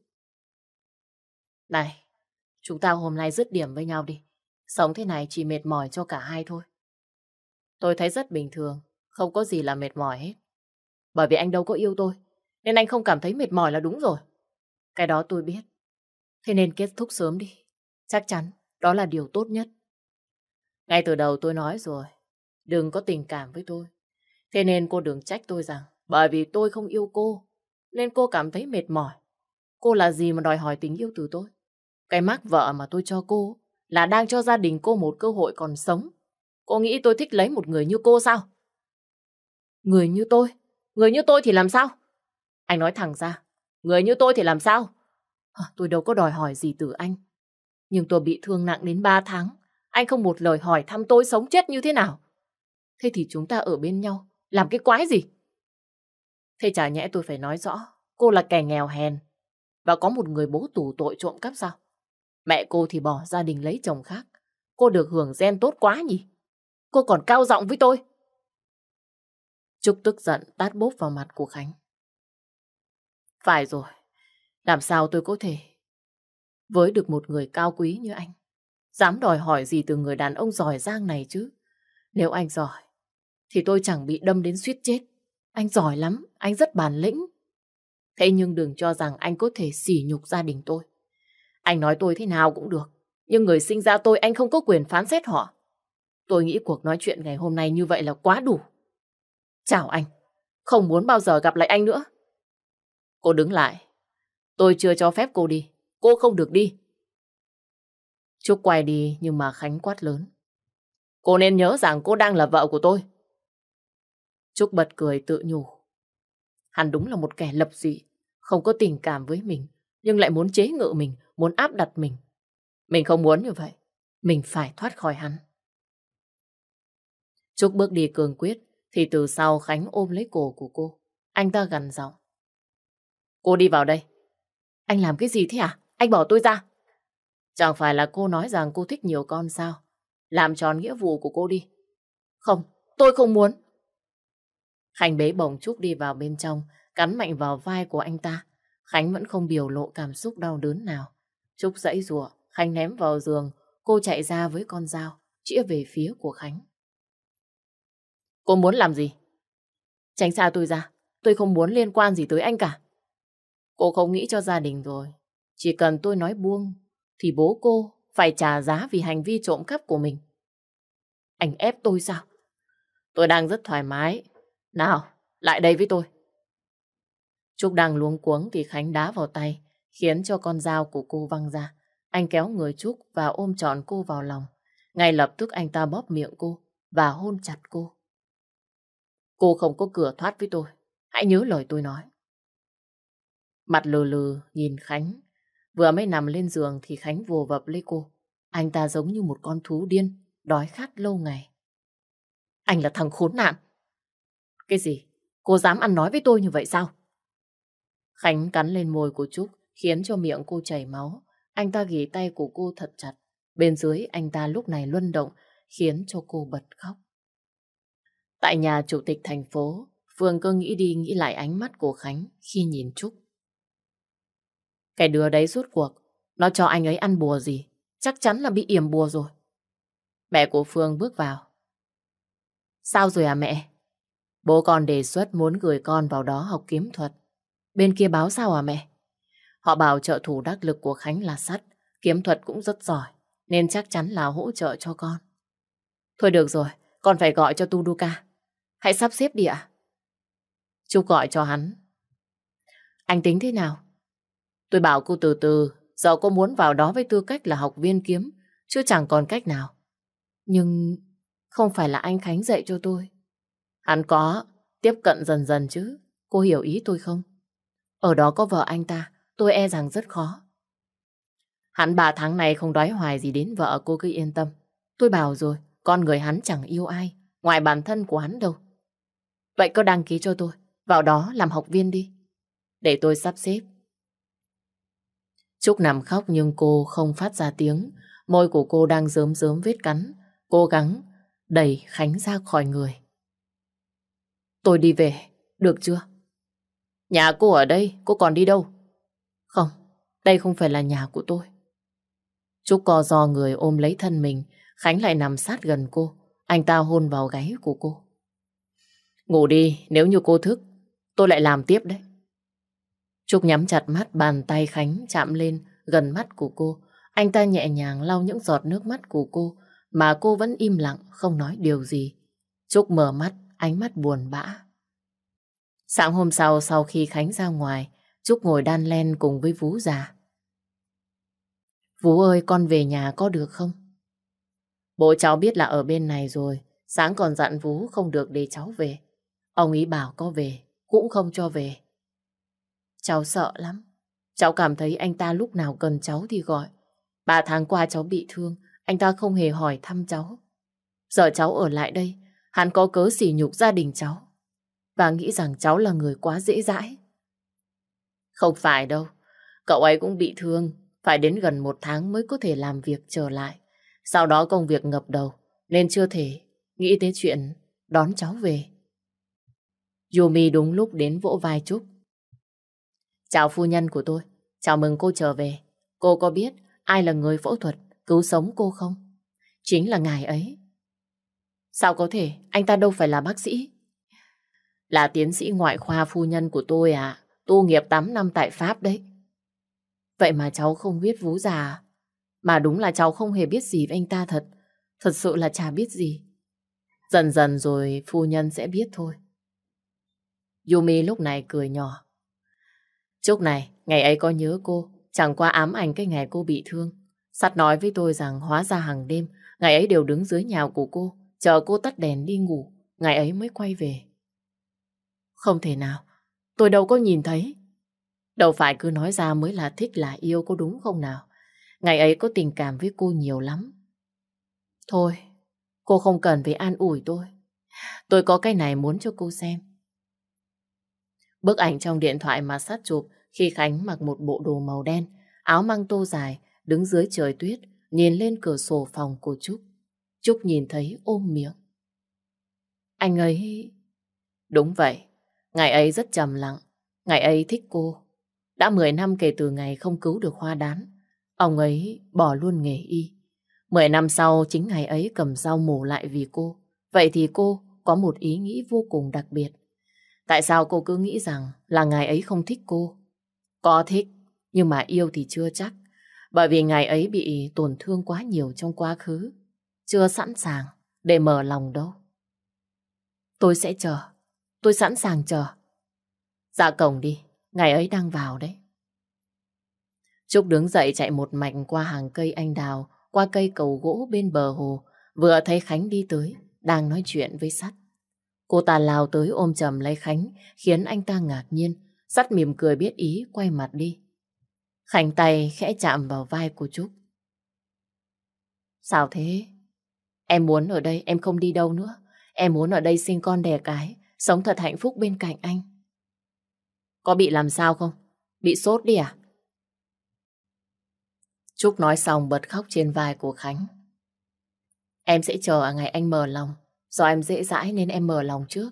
Speaker 1: Này, chúng ta hôm nay dứt điểm với nhau đi. Sống thế này chỉ mệt mỏi cho cả hai thôi. Tôi thấy rất bình thường, không có gì là mệt mỏi hết. Bởi vì anh đâu có yêu tôi, nên anh không cảm thấy mệt mỏi là đúng rồi. Cái đó tôi biết. Thế nên kết thúc sớm đi. Chắc chắn đó là điều tốt nhất. Ngay từ đầu tôi nói rồi, đừng có tình cảm với tôi. Thế nên cô đừng trách tôi rằng bởi vì tôi không yêu cô, nên cô cảm thấy mệt mỏi. Cô là gì mà đòi hỏi tình yêu từ tôi? Cái mác vợ mà tôi cho cô là đang cho gia đình cô một cơ hội còn sống. Cô nghĩ tôi thích lấy một người như cô sao? Người như tôi? Người như tôi thì làm sao? Anh nói thẳng ra, người như tôi thì làm sao? tôi đâu có đòi hỏi gì từ anh. Nhưng tôi bị thương nặng đến 3 tháng. Anh không một lời hỏi thăm tôi sống chết như thế nào. Thế thì chúng ta ở bên nhau, làm cái quái gì? Thế chả nhẽ tôi phải nói rõ, cô là kẻ nghèo hèn. Và có một người bố tù tội trộm cắp sao? Mẹ cô thì bỏ gia đình lấy chồng khác. Cô được hưởng gen tốt quá nhỉ? Cô còn cao giọng với tôi. Trúc tức giận tát bốp vào mặt của Khánh. Phải rồi, làm sao tôi có thể với được một người cao quý như anh? Dám đòi hỏi gì từ người đàn ông giỏi giang này chứ? Nếu anh giỏi, thì tôi chẳng bị đâm đến suýt chết. Anh giỏi lắm, anh rất bản lĩnh. Thế nhưng đừng cho rằng anh có thể sỉ nhục gia đình tôi. Anh nói tôi thế nào cũng được, nhưng người sinh ra tôi anh không có quyền phán xét họ. Tôi nghĩ cuộc nói chuyện ngày hôm nay như vậy là quá đủ. Chào anh, không muốn bao giờ gặp lại anh nữa. Cô đứng lại. Tôi chưa cho phép cô đi. Cô không được đi. Trúc quay đi nhưng mà Khánh quát lớn. Cô nên nhớ rằng cô đang là vợ của tôi. Trúc bật cười tự nhủ. Hắn đúng là một kẻ lập dị, không có tình cảm với mình, nhưng lại muốn chế ngự mình, muốn áp đặt mình. Mình không muốn như vậy. Mình phải thoát khỏi hắn. Trúc bước đi cường quyết, thì từ sau Khánh ôm lấy cổ của cô. Anh ta gần giọng. Cô đi vào đây. Anh làm cái gì thế à? Anh bỏ tôi ra. Chẳng phải là cô nói rằng cô thích nhiều con sao? Làm tròn nghĩa vụ của cô đi. Không, tôi không muốn. Khánh bế bồng Trúc đi vào bên trong, cắn mạnh vào vai của anh ta. Khánh vẫn không biểu lộ cảm xúc đau đớn nào. Trúc dãy rủa, Khánh ném vào giường, cô chạy ra với con dao, chĩa về phía của Khánh. Cô muốn làm gì? Tránh xa tôi ra, tôi không muốn liên quan gì tới anh cả. Cô không nghĩ cho gia đình rồi. Chỉ cần tôi nói buông, thì bố cô phải trả giá vì hành vi trộm cắp của mình. Anh ép tôi sao? Tôi đang rất thoải mái. Nào, lại đây với tôi. Trúc đang luống cuống thì Khánh đá vào tay, khiến cho con dao của cô văng ra. Anh kéo người Trúc và ôm trọn cô vào lòng. Ngay lập tức anh ta bóp miệng cô và hôn chặt cô. Cô không có cửa thoát với tôi. Hãy nhớ lời tôi nói. Mặt lừ lừ nhìn Khánh. Vừa mới nằm lên giường thì Khánh vồ vập lấy cô. Anh ta giống như một con thú điên, đói khát lâu ngày. Anh là thằng khốn nạn. Cái gì? Cô dám ăn nói với tôi như vậy sao? Khánh cắn lên môi của Trúc, khiến cho miệng cô chảy máu. Anh ta ghì tay của cô thật chặt. Bên dưới anh ta lúc này luân động, khiến cho cô bật khóc. Tại nhà chủ tịch thành phố, Phương cứ nghĩ đi nghĩ lại ánh mắt của Khánh khi nhìn Trúc. Cái đứa đấy rút cuộc, nó cho anh ấy ăn bùa gì, chắc chắn là bị yểm bùa rồi. Mẹ của Phương bước vào. Sao rồi à mẹ? Bố con đề xuất muốn gửi con vào đó học kiếm thuật. Bên kia báo sao à mẹ? Họ bảo trợ thủ đắc lực của Khánh là sắt, kiếm thuật cũng rất giỏi, nên chắc chắn là hỗ trợ cho con. Thôi được rồi, con phải gọi cho Tuduka. Hãy sắp xếp đi ạ. Trúc gọi cho hắn. Anh tính thế nào? Tôi bảo cô từ từ, giờ cô muốn vào đó với tư cách là học viên kiếm, chứ chẳng còn cách nào. Nhưng không phải là anh Khánh dạy cho tôi. Hắn có, tiếp cận dần dần chứ. Cô hiểu ý tôi không? Ở đó có vợ anh ta, tôi e rằng rất khó. Hắn ba tháng này không đói hoài gì đến vợ cô cứ yên tâm. Tôi bảo rồi, con người hắn chẳng yêu ai, ngoài bản thân của hắn đâu. Vậy có đăng ký cho tôi, vào đó làm học viên đi. Để tôi sắp xếp. Trúc nằm khóc nhưng cô không phát ra tiếng. Môi của cô đang rớm rớm vết cắn. Cố gắng đẩy Khánh ra khỏi người. Tôi đi về, được chưa? Nhà cô ở đây, cô còn đi đâu? Không, đây không phải là nhà của tôi. Trúc co do người ôm lấy thân mình, Khánh lại nằm sát gần cô. Anh ta hôn vào gáy của cô. Ngủ đi, nếu như cô thức, tôi lại làm tiếp đấy. Trúc nhắm chặt mắt bàn tay Khánh chạm lên gần mắt của cô. Anh ta nhẹ nhàng lau những giọt nước mắt của cô mà cô vẫn im lặng không nói điều gì. Trúc mở mắt, ánh mắt buồn bã. Sáng hôm sau sau khi Khánh ra ngoài, Trúc ngồi đan len cùng với Vũ già. Vũ ơi con về nhà có được không? Bố cháu biết là ở bên này rồi, sáng còn dặn Vũ không được để cháu về. Ông ý bảo có về, cũng không cho về. Cháu sợ lắm. Cháu cảm thấy anh ta lúc nào cần cháu thì gọi. Ba tháng qua cháu bị thương, anh ta không hề hỏi thăm cháu. Giờ cháu ở lại đây, hắn có cớ sỉ nhục gia đình cháu. Và nghĩ rằng cháu là người quá dễ dãi. Không phải đâu, cậu ấy cũng bị thương, phải đến gần một tháng mới có thể làm việc trở lại. Sau đó công việc ngập đầu, nên chưa thể nghĩ tới chuyện đón cháu về. Yumi đúng lúc đến vỗ vai Trúc. Chào phu nhân của tôi, chào mừng cô trở về. Cô có biết ai là người phẫu thuật cứu sống cô không? Chính là ngài ấy. Sao có thể, anh ta đâu phải là bác sĩ. Là tiến sĩ ngoại khoa phu nhân của tôi à, tu nghiệp 8 năm tại Pháp đấy. Vậy mà cháu không biết vú già à? Mà đúng là cháu không hề biết gì với anh ta thật. Thật sự là chả biết gì. Dần dần rồi phu nhân sẽ biết thôi. Yumi lúc này cười nhỏ. Chúc này, ngày ấy có nhớ cô, chẳng qua ám ảnh cái ngày cô bị thương. Sắt nói với tôi rằng hóa ra hàng đêm, ngày ấy đều đứng dưới nhà của cô, chờ cô tắt đèn đi ngủ, ngày ấy mới quay về. Không thể nào, tôi đâu có nhìn thấy. Đâu phải cứ nói ra mới là thích là yêu cô đúng không nào? Ngày ấy có tình cảm với cô nhiều lắm. Thôi, cô không cần phải an ủi tôi. Tôi có cái này muốn cho cô xem. Bức ảnh trong điện thoại mà sát chụp khi Khánh mặc một bộ đồ màu đen, áo măng tô dài, đứng dưới trời tuyết, nhìn lên cửa sổ phòng của Trúc. Trúc nhìn thấy ôm miệng. Anh ấy... Đúng vậy, ngày ấy rất trầm lặng, ngày ấy thích cô. Đã 10 năm kể từ ngày không cứu được hoa đán, ông ấy bỏ luôn nghề y. 10 năm sau, chính ngày ấy cầm dao mổ lại vì cô. Vậy thì cô có một ý nghĩ vô cùng đặc biệt. Tại sao cô cứ nghĩ rằng là ngài ấy không thích cô? Có thích, nhưng mà yêu thì chưa chắc. Bởi vì ngài ấy bị tổn thương quá nhiều trong quá khứ. Chưa sẵn sàng để mở lòng đâu. Tôi sẽ chờ. Tôi sẵn sàng chờ. Dạ cổng đi, ngài ấy đang vào đấy. Trúc đứng dậy chạy một mạch qua hàng cây anh đào, qua cây cầu gỗ bên bờ hồ, vừa thấy Khánh đi tới, đang nói chuyện với sắt. Cô ta lao tới ôm chầm lấy Khánh, khiến anh ta ngạc nhiên, sắt mỉm cười biết ý, quay mặt đi. Khánh tay khẽ chạm vào vai của Trúc. Sao thế? Em muốn ở đây, em không đi đâu nữa. Em muốn ở đây sinh con đẻ cái, sống thật hạnh phúc bên cạnh anh. Có bị làm sao không? Bị sốt đi à? Trúc nói xong bật khóc trên vai của Khánh. Em sẽ chờ ở ngày anh mở lòng, Do em dễ dãi nên em mở lòng trước.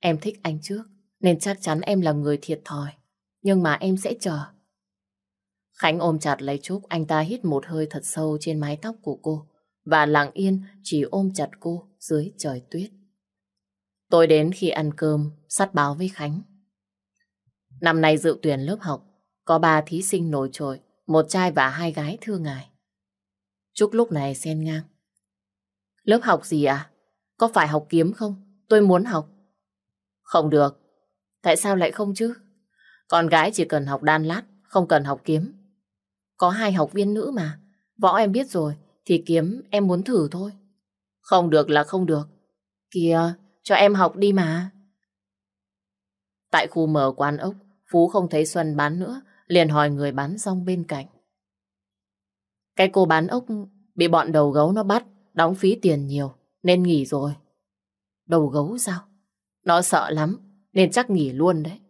Speaker 1: Em thích anh trước, nên chắc chắn em là người thiệt thòi. Nhưng mà em sẽ chờ. Khánh ôm chặt lấy Trúc, anh ta hít một hơi thật sâu trên mái tóc của cô và lặng yên chỉ ôm chặt cô dưới trời tuyết. Tôi đến khi ăn cơm, sát báo với Khánh. Năm nay dự tuyển lớp học, có ba thí sinh nổi trội, một trai và hai gái thưa ngài. Trúc lúc này xen ngang. Lớp học gì à? Có phải học kiếm không? Tôi muốn học. Không được. Tại sao lại không chứ? Con gái chỉ cần học đan lát, không cần học kiếm. Có hai học viên nữ mà. Võ em biết rồi, thì kiếm em muốn thử thôi. Không được là không được. Kìa, cho em học đi mà. Tại khu mở quán ốc, Phú không thấy Xuân bán nữa, liền hỏi người bán rong bên cạnh. Cái cô bán ốc bị bọn đầu gấu nó bắt, đóng phí tiền nhiều nên nghỉ rồi. Đầu gấu sao? Nó sợ lắm, nên chắc nghỉ luôn đấy.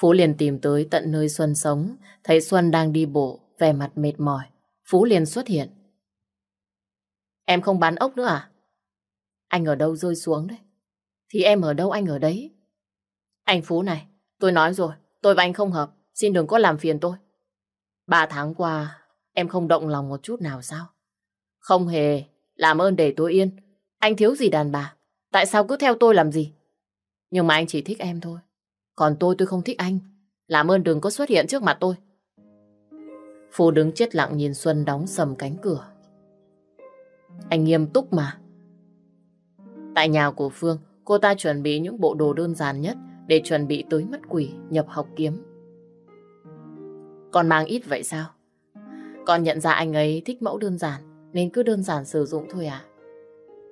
Speaker 1: Phú liền tìm tới tận nơi Xuân sống, thấy Xuân đang đi bộ, vẻ mặt mệt mỏi. Phú liền xuất hiện. Em không bán ốc nữa à? Anh ở đâu rơi xuống đấy? Thì em ở đâu anh ở đấy? Anh Phú này, tôi nói rồi, tôi và anh không hợp, xin đừng có làm phiền tôi. Ba tháng qua, em không động lòng một chút nào sao? Không hề làm ơn để tôi yên. Anh thiếu gì đàn bà? Tại sao cứ theo tôi làm gì? Nhưng mà anh chỉ thích em thôi. Còn tôi tôi không thích anh. Làm ơn đừng có xuất hiện trước mặt tôi. Phú đứng chết lặng nhìn Xuân đóng sầm cánh cửa. Anh nghiêm túc mà. Tại nhà của Phương, cô ta chuẩn bị những bộ đồ đơn giản nhất để chuẩn bị tới mất quỷ nhập học kiếm. Còn mang ít vậy sao? Con nhận ra anh ấy thích mẫu đơn giản nên cứ đơn giản sử dụng thôi à?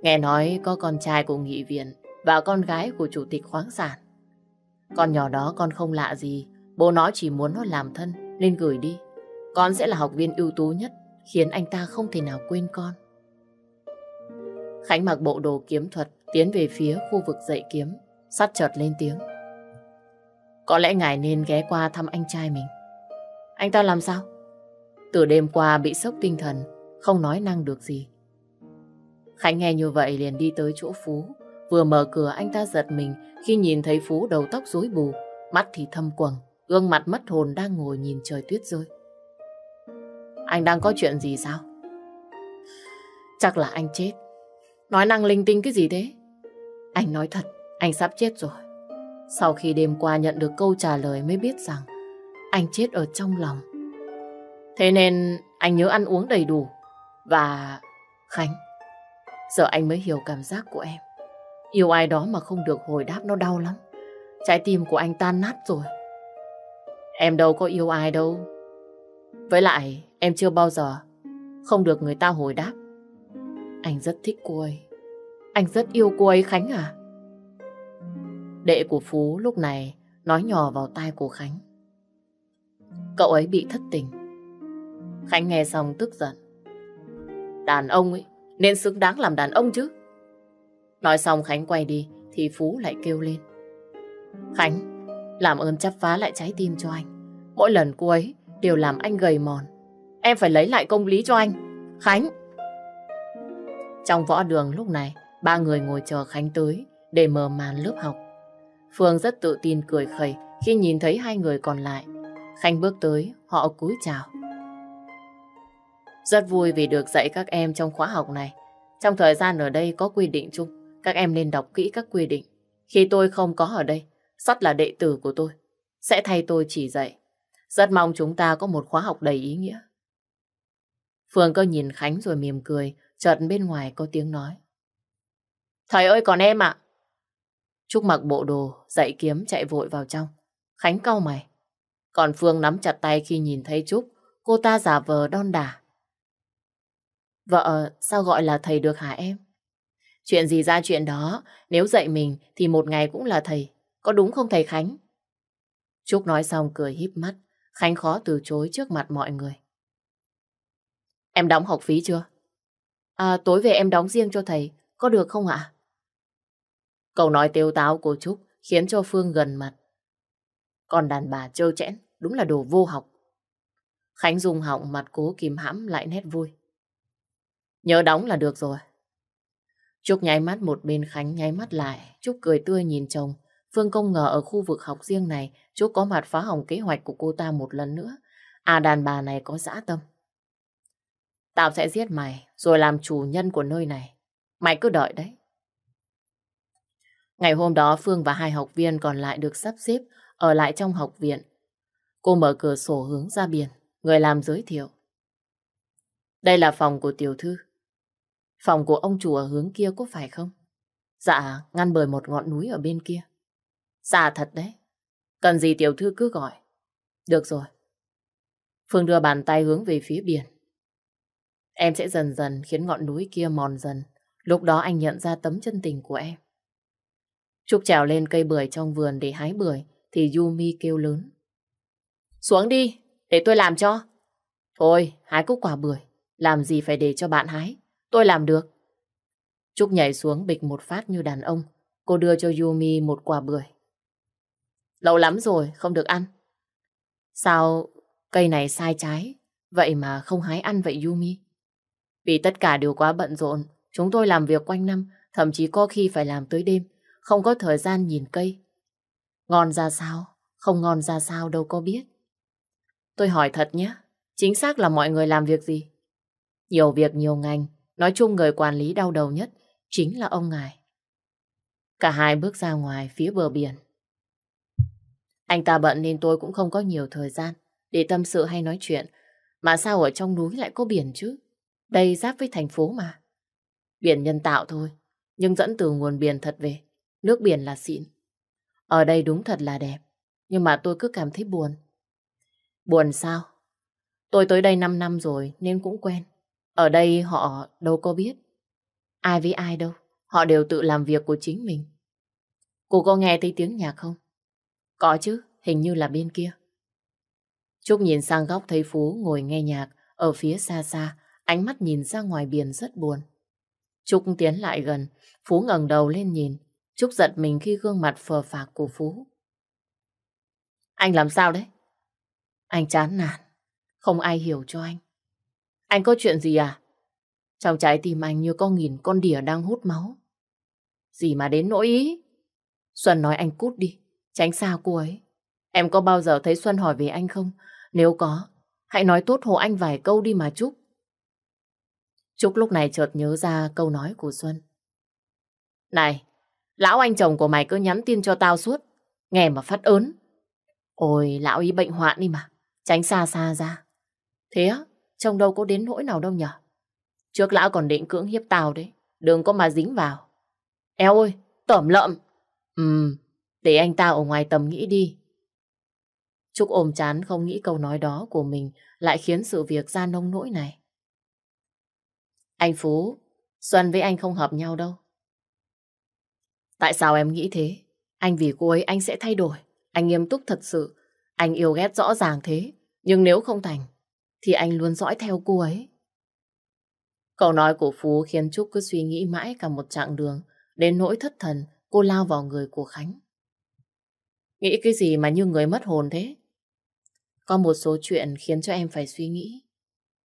Speaker 1: Nghe nói có con trai của nghị viện và con gái của chủ tịch khoáng sản. Con nhỏ đó con không lạ gì, bố nó chỉ muốn nó làm thân nên gửi đi. Con sẽ là học viên ưu tú nhất, khiến anh ta không thể nào quên con. Khánh mặc bộ đồ kiếm thuật tiến về phía khu vực dạy kiếm, sắt chợt lên tiếng. Có lẽ ngài nên ghé qua thăm anh trai mình. Anh ta làm sao? Từ đêm qua bị sốc tinh thần không nói năng được gì. Khánh nghe như vậy liền đi tới chỗ Phú. Vừa mở cửa anh ta giật mình khi nhìn thấy Phú đầu tóc rối bù, mắt thì thâm quầng, gương mặt mất hồn đang ngồi nhìn trời tuyết rơi. Anh đang có chuyện gì sao? Chắc là anh chết. Nói năng linh tinh cái gì thế? Anh nói thật, anh sắp chết rồi. Sau khi đêm qua nhận được câu trả lời mới biết rằng anh chết ở trong lòng. Thế nên anh nhớ ăn uống đầy đủ và Khánh. Giờ anh mới hiểu cảm giác của em. Yêu ai đó mà không được hồi đáp nó đau lắm. Trái tim của anh tan nát rồi. Em đâu có yêu ai đâu. Với lại em chưa bao giờ không được người ta hồi đáp. Anh rất thích cô ấy. Anh rất yêu cô ấy Khánh à? Đệ của Phú lúc này nói nhỏ vào tai của Khánh. Cậu ấy bị thất tình. Khánh nghe xong tức giận. Đàn ông ấy, nên xứng đáng làm đàn ông chứ. Nói xong Khánh quay đi, thì Phú lại kêu lên. Khánh, làm ơn chắp phá lại trái tim cho anh. Mỗi lần cô ấy đều làm anh gầy mòn. Em phải lấy lại công lý cho anh. Khánh! Trong võ đường lúc này, ba người ngồi chờ Khánh tới để mở màn lớp học. Phương rất tự tin cười khẩy khi nhìn thấy hai người còn lại. Khánh bước tới, họ cúi chào. Rất vui vì được dạy các em trong khóa học này. Trong thời gian ở đây có quy định chung, các em nên đọc kỹ các quy định. Khi tôi không có ở đây, sắt là đệ tử của tôi, sẽ thay tôi chỉ dạy. Rất mong chúng ta có một khóa học đầy ý nghĩa. Phương cơ nhìn Khánh rồi mỉm cười, chợt bên ngoài có tiếng nói. Thầy ơi còn em ạ! Trúc mặc bộ đồ, dạy kiếm chạy vội vào trong. Khánh cau mày. Còn Phương nắm chặt tay khi nhìn thấy Trúc, cô ta giả vờ đon đả Vợ sao gọi là thầy được hả em? Chuyện gì ra chuyện đó, nếu dạy mình thì một ngày cũng là thầy. Có đúng không thầy Khánh? Trúc nói xong cười híp mắt, Khánh khó từ chối trước mặt mọi người. Em đóng học phí chưa? À, tối về em đóng riêng cho thầy, có được không ạ? Câu nói tiêu táo của Trúc khiến cho Phương gần mặt. Còn đàn bà trơ chẽn, đúng là đồ vô học. Khánh dùng họng mặt cố kìm hãm lại nét vui. Nhớ đóng là được rồi. Trúc nháy mắt một bên Khánh nháy mắt lại. Trúc cười tươi nhìn chồng. Phương công ngờ ở khu vực học riêng này Trúc có mặt phá hỏng kế hoạch của cô ta một lần nữa. À đàn bà này có dã tâm. Tao sẽ giết mày rồi làm chủ nhân của nơi này. Mày cứ đợi đấy. Ngày hôm đó Phương và hai học viên còn lại được sắp xếp ở lại trong học viện. Cô mở cửa sổ hướng ra biển, người làm giới thiệu. Đây là phòng của tiểu thư. Phòng của ông chủ ở hướng kia có phải không? Dạ, ngăn bởi một ngọn núi ở bên kia. Dạ thật đấy. Cần gì tiểu thư cứ gọi. Được rồi. Phương đưa bàn tay hướng về phía biển. Em sẽ dần dần khiến ngọn núi kia mòn dần. Lúc đó anh nhận ra tấm chân tình của em. Trúc trèo lên cây bưởi trong vườn để hái bưởi thì Yumi kêu lớn. Xuống đi, để tôi làm cho. Thôi, hái cúc quả bưởi, làm gì phải để cho bạn hái. Tôi làm được. Trúc nhảy xuống bịch một phát như đàn ông. Cô đưa cho Yumi một quả bưởi. Lâu lắm rồi, không được ăn. Sao cây này sai trái, vậy mà không hái ăn vậy Yumi? Vì tất cả đều quá bận rộn, chúng tôi làm việc quanh năm, thậm chí có khi phải làm tới đêm, không có thời gian nhìn cây. Ngon ra sao, không ngon ra sao đâu có biết. Tôi hỏi thật nhé, chính xác là mọi người làm việc gì? Nhiều việc nhiều ngành, Nói chung người quản lý đau đầu nhất chính là ông ngài. Cả hai bước ra ngoài phía bờ biển. Anh ta bận nên tôi cũng không có nhiều thời gian để tâm sự hay nói chuyện. Mà sao ở trong núi lại có biển chứ? Đây giáp với thành phố mà. Biển nhân tạo thôi, nhưng dẫn từ nguồn biển thật về. Nước biển là xịn. Ở đây đúng thật là đẹp, nhưng mà tôi cứ cảm thấy buồn. Buồn sao? Tôi tới đây 5 năm rồi nên cũng quen. Ở đây họ đâu có biết. Ai với ai đâu. Họ đều tự làm việc của chính mình. Cô có nghe thấy tiếng nhạc không? Có chứ, hình như là bên kia. Trúc nhìn sang góc thấy Phú ngồi nghe nhạc ở phía xa xa, ánh mắt nhìn ra ngoài biển rất buồn. Trúc tiến lại gần, Phú ngẩng đầu lên nhìn, Trúc giật mình khi gương mặt phờ phạc của Phú. Anh làm sao đấy? Anh chán nản, không ai hiểu cho anh. Anh có chuyện gì à? Trong trái tim anh như có nghìn con đỉa đang hút máu. Gì mà đến nỗi ý? Xuân nói anh cút đi, tránh xa cô ấy. Em có bao giờ thấy Xuân hỏi về anh không? Nếu có, hãy nói tốt hộ anh vài câu đi mà Trúc. Trúc lúc này chợt nhớ ra câu nói của Xuân. Này, lão anh chồng của mày cứ nhắn tin cho tao suốt, nghe mà phát ớn. Ôi, lão ý bệnh hoạn đi mà, tránh xa xa ra. Thế á, Trông đâu có đến nỗi nào đâu nhở. Trước lão còn định cưỡng hiếp tao đấy. Đừng có mà dính vào. Eo ơi, tẩm lợm. Ừm, để anh ta ở ngoài tầm nghĩ đi. Trúc ôm chán không nghĩ câu nói đó của mình lại khiến sự việc ra nông nỗi này. Anh Phú, Xuân với anh không hợp nhau đâu. Tại sao em nghĩ thế? Anh vì cô ấy anh sẽ thay đổi. Anh nghiêm túc thật sự. Anh yêu ghét rõ ràng thế. Nhưng nếu không thành, thì anh luôn dõi theo cô ấy. Câu nói của Phú khiến Trúc cứ suy nghĩ mãi cả một chặng đường, đến nỗi thất thần cô lao vào người của Khánh. Nghĩ cái gì mà như người mất hồn thế? Có một số chuyện khiến cho em phải suy nghĩ.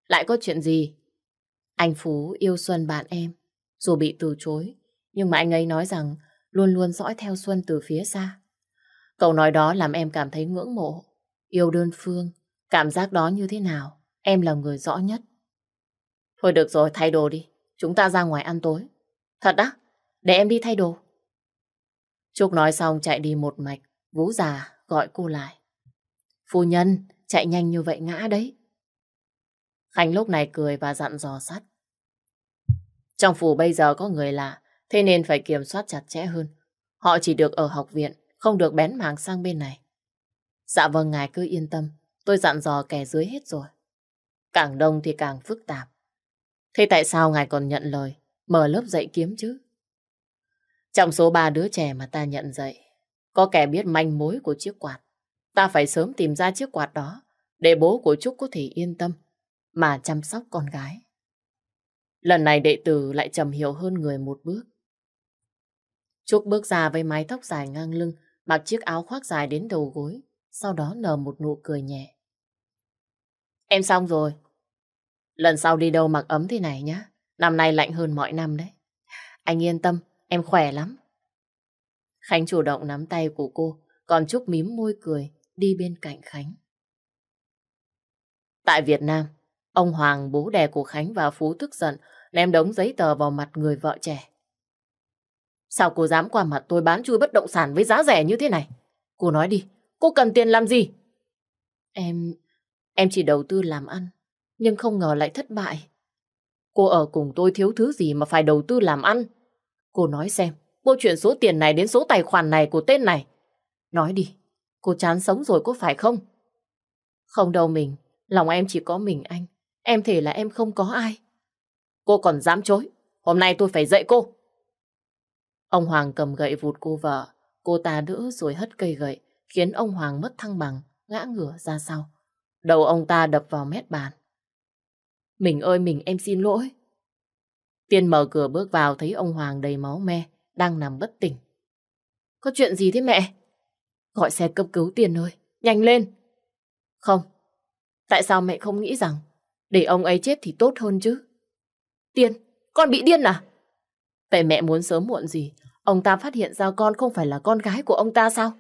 Speaker 1: Lại có chuyện gì? Anh Phú yêu Xuân bạn em, dù bị từ chối, nhưng mà anh ấy nói rằng luôn luôn dõi theo Xuân từ phía xa. Câu nói đó làm em cảm thấy ngưỡng mộ, yêu đơn phương, cảm giác đó như thế nào? Em là người rõ nhất. Thôi được rồi, thay đồ đi. Chúng ta ra ngoài ăn tối. Thật á? Để em đi thay đồ. Trúc nói xong chạy đi một mạch. Vũ già gọi cô lại. Phu nhân, chạy nhanh như vậy ngã đấy. Khánh lúc này cười và dặn dò sắt. Trong phủ bây giờ có người lạ, thế nên phải kiểm soát chặt chẽ hơn. Họ chỉ được ở học viện, không được bén mảng sang bên này. Dạ vâng, ngài cứ yên tâm. Tôi dặn dò kẻ dưới hết rồi. Càng đông thì càng phức tạp. Thế tại sao ngài còn nhận lời mở lớp dạy kiếm chứ? Trong số ba đứa trẻ mà ta nhận dạy, có kẻ biết manh mối của chiếc quạt. Ta phải sớm tìm ra chiếc quạt đó để bố của Trúc có thể yên tâm mà chăm sóc con gái. Lần này đệ tử lại trầm hiểu hơn người một bước. Trúc bước ra với mái tóc dài ngang lưng, mặc chiếc áo khoác dài đến đầu gối, sau đó nở một nụ cười nhẹ. Em xong rồi, Lần sau đi đâu mặc ấm thế này nhá. Năm nay lạnh hơn mọi năm đấy. Anh yên tâm, em khỏe lắm. Khánh chủ động nắm tay của cô, còn Trúc mím môi cười, đi bên cạnh Khánh. Tại Việt Nam, ông Hoàng bố đẻ của Khánh và Phú tức giận, ném đống giấy tờ vào mặt người vợ trẻ. Sao cô dám qua mặt tôi bán chui bất động sản với giá rẻ như thế này? Cô nói đi, cô cần tiền làm gì? Em... em chỉ đầu tư làm ăn nhưng không ngờ lại thất bại. Cô ở cùng tôi thiếu thứ gì mà phải đầu tư làm ăn? Cô nói xem, cô chuyển số tiền này đến số tài khoản này của tên này. Nói đi, cô chán sống rồi có phải không? Không đâu mình, lòng em chỉ có mình anh. Em thể là em không có ai. Cô còn dám chối, hôm nay tôi phải dạy cô. Ông Hoàng cầm gậy vụt cô vợ, cô ta đỡ rồi hất cây gậy, khiến ông Hoàng mất thăng bằng, ngã ngửa ra sau. Đầu ông ta đập vào mét bàn. Mình ơi mình em xin lỗi. Tiên mở cửa bước vào thấy ông Hoàng đầy máu me, đang nằm bất tỉnh. Có chuyện gì thế mẹ? Gọi xe cấp cứu Tiên ơi, nhanh lên. Không, tại sao mẹ không nghĩ rằng để ông ấy chết thì tốt hơn chứ? Tiên, con bị điên à? Vậy mẹ muốn sớm muộn gì, ông ta phát hiện ra con không phải là con gái của ông ta sao?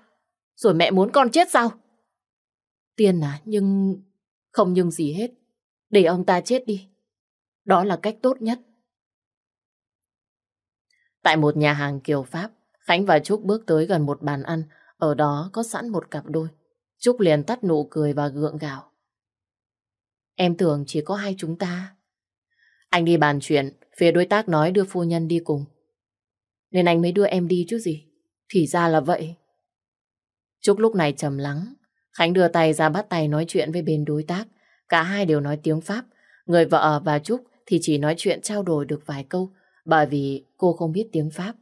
Speaker 1: Rồi mẹ muốn con chết sao? Tiên à, nhưng... Không nhưng gì hết. Để ông ta chết đi. Đó là cách tốt nhất. Tại một nhà hàng kiểu Pháp, Khánh và Trúc bước tới gần một bàn ăn. Ở đó có sẵn một cặp đôi. Trúc liền tắt nụ cười và gượng gạo. Em tưởng chỉ có hai chúng ta. Anh đi bàn chuyện, phía đối tác nói đưa phu nhân đi cùng. Nên anh mới đưa em đi chứ gì. Thì ra là vậy. Trúc lúc này trầm lắng. Khánh đưa tay ra bắt tay nói chuyện với bên đối tác. Cả hai đều nói tiếng Pháp. Người vợ và Trúc thì chỉ nói chuyện trao đổi được vài câu bởi vì cô không biết tiếng Pháp.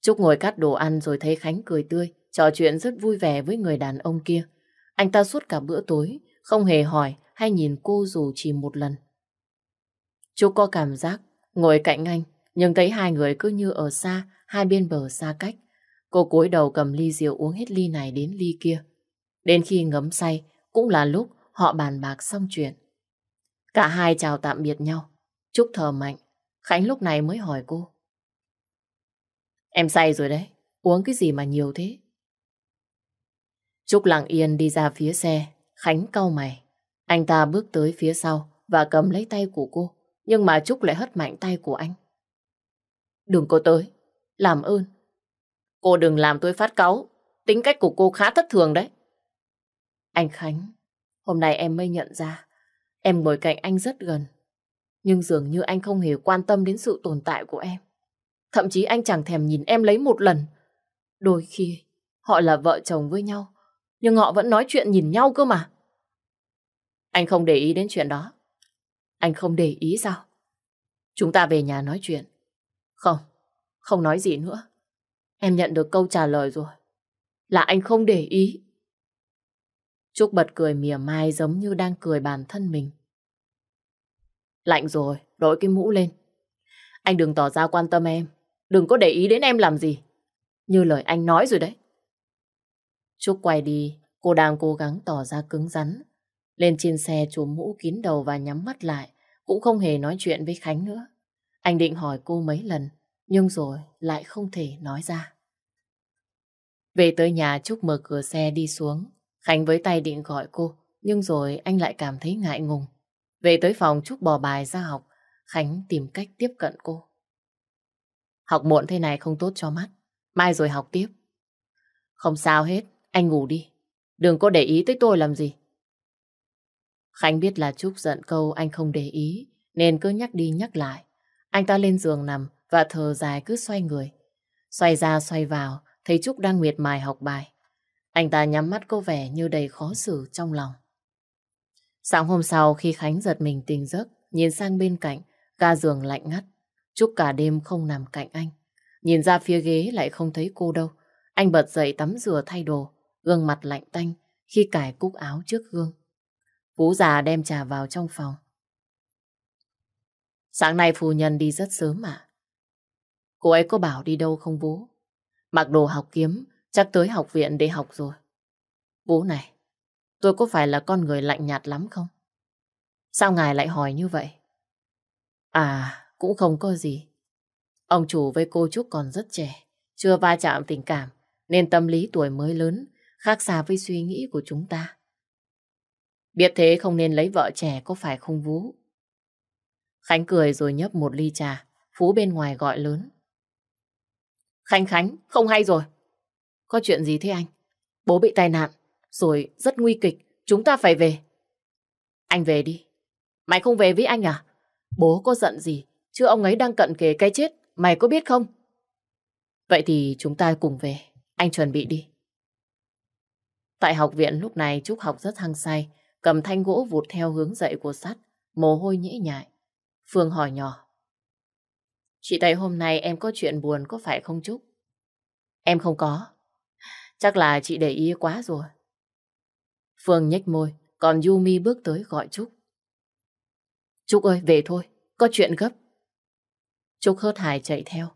Speaker 1: Trúc ngồi cắt đồ ăn rồi thấy Khánh cười tươi, trò chuyện rất vui vẻ với người đàn ông kia. Anh ta suốt cả bữa tối, không hề hỏi hay nhìn cô dù chỉ một lần. Trúc có cảm giác ngồi cạnh anh, nhưng thấy hai người cứ như ở xa, hai bên bờ xa cách. Cô cúi đầu cầm ly rượu uống hết ly này đến ly kia. Đến khi ngấm say, cũng là lúc Họ bàn bạc xong chuyện. Cả hai chào tạm biệt nhau. chúc thờ mạnh. Khánh lúc này mới hỏi cô. Em say rồi đấy. Uống cái gì mà nhiều thế? Trúc lặng yên đi ra phía xe. Khánh cau mày. Anh ta bước tới phía sau và cầm lấy tay của cô. Nhưng mà Trúc lại hất mạnh tay của anh. Đừng có tới. Làm ơn. Cô đừng làm tôi phát cáu. Tính cách của cô khá thất thường đấy. Anh Khánh Hôm nay em mới nhận ra, em ngồi cạnh anh rất gần. Nhưng dường như anh không hề quan tâm đến sự tồn tại của em. Thậm chí anh chẳng thèm nhìn em lấy một lần. Đôi khi, họ là vợ chồng với nhau, nhưng họ vẫn nói chuyện nhìn nhau cơ mà. Anh không để ý đến chuyện đó. Anh không để ý sao? Chúng ta về nhà nói chuyện. Không, không nói gì nữa. Em nhận được câu trả lời rồi. Là anh không để ý. Trúc bật cười mỉa mai giống như đang cười bản thân mình. Lạnh rồi, đội cái mũ lên. Anh đừng tỏ ra quan tâm em. Đừng có để ý đến em làm gì. Như lời anh nói rồi đấy. Trúc quay đi, cô đang cố gắng tỏ ra cứng rắn. Lên trên xe chùm mũ kín đầu và nhắm mắt lại. Cũng không hề nói chuyện với Khánh nữa. Anh định hỏi cô mấy lần, nhưng rồi lại không thể nói ra. Về tới nhà Trúc mở cửa xe đi xuống. Khánh với tay định gọi cô, nhưng rồi anh lại cảm thấy ngại ngùng. Về tới phòng Trúc bỏ bài ra học, Khánh tìm cách tiếp cận cô. Học muộn thế này không tốt cho mắt, mai rồi học tiếp. Không sao hết, anh ngủ đi, đừng có để ý tới tôi làm gì. Khánh biết là Trúc giận câu anh không để ý, nên cứ nhắc đi nhắc lại. Anh ta lên giường nằm và thờ dài cứ xoay người. Xoay ra xoay vào, thấy Trúc đang nguyệt mài học bài. Anh ta nhắm mắt cô vẻ như đầy khó xử trong lòng. Sáng hôm sau khi Khánh giật mình tỉnh giấc, nhìn sang bên cạnh, ga giường lạnh ngắt. Trúc cả đêm không nằm cạnh anh. Nhìn ra phía ghế lại không thấy cô đâu. Anh bật dậy tắm rửa thay đồ, gương mặt lạnh tanh khi cải cúc áo trước gương. Phú già đem trà vào trong phòng. Sáng nay phù nhân đi rất sớm mà. Cô ấy có bảo đi đâu không bố? Mặc đồ học kiếm, Chắc tới học viện để học rồi. bố này, tôi có phải là con người lạnh nhạt lắm không? Sao ngài lại hỏi như vậy? À, cũng không có gì. Ông chủ với cô Trúc còn rất trẻ, chưa va chạm tình cảm, nên tâm lý tuổi mới lớn khác xa với suy nghĩ của chúng ta. Biết thế không nên lấy vợ trẻ có phải không Vũ? Khánh cười rồi nhấp một ly trà, Phú bên ngoài gọi lớn. Khánh Khánh, không hay rồi, có chuyện gì thế anh? Bố bị tai nạn, rồi rất nguy kịch, chúng ta phải về. Anh về đi. Mày không về với anh à? Bố có giận gì, chứ ông ấy đang cận kề cái chết, mày có biết không? Vậy thì chúng ta cùng về, anh chuẩn bị đi. Tại học viện lúc này Trúc học rất hăng say, cầm thanh gỗ vụt theo hướng dậy của sắt, mồ hôi nhễ nhại. Phương hỏi nhỏ. Chị thấy hôm nay em có chuyện buồn có phải không Trúc? Em không có. Chắc là chị để ý quá rồi. Phương nhếch môi, còn Yumi bước tới gọi Trúc. Trúc ơi, về thôi, có chuyện gấp. Trúc hớt hải chạy theo.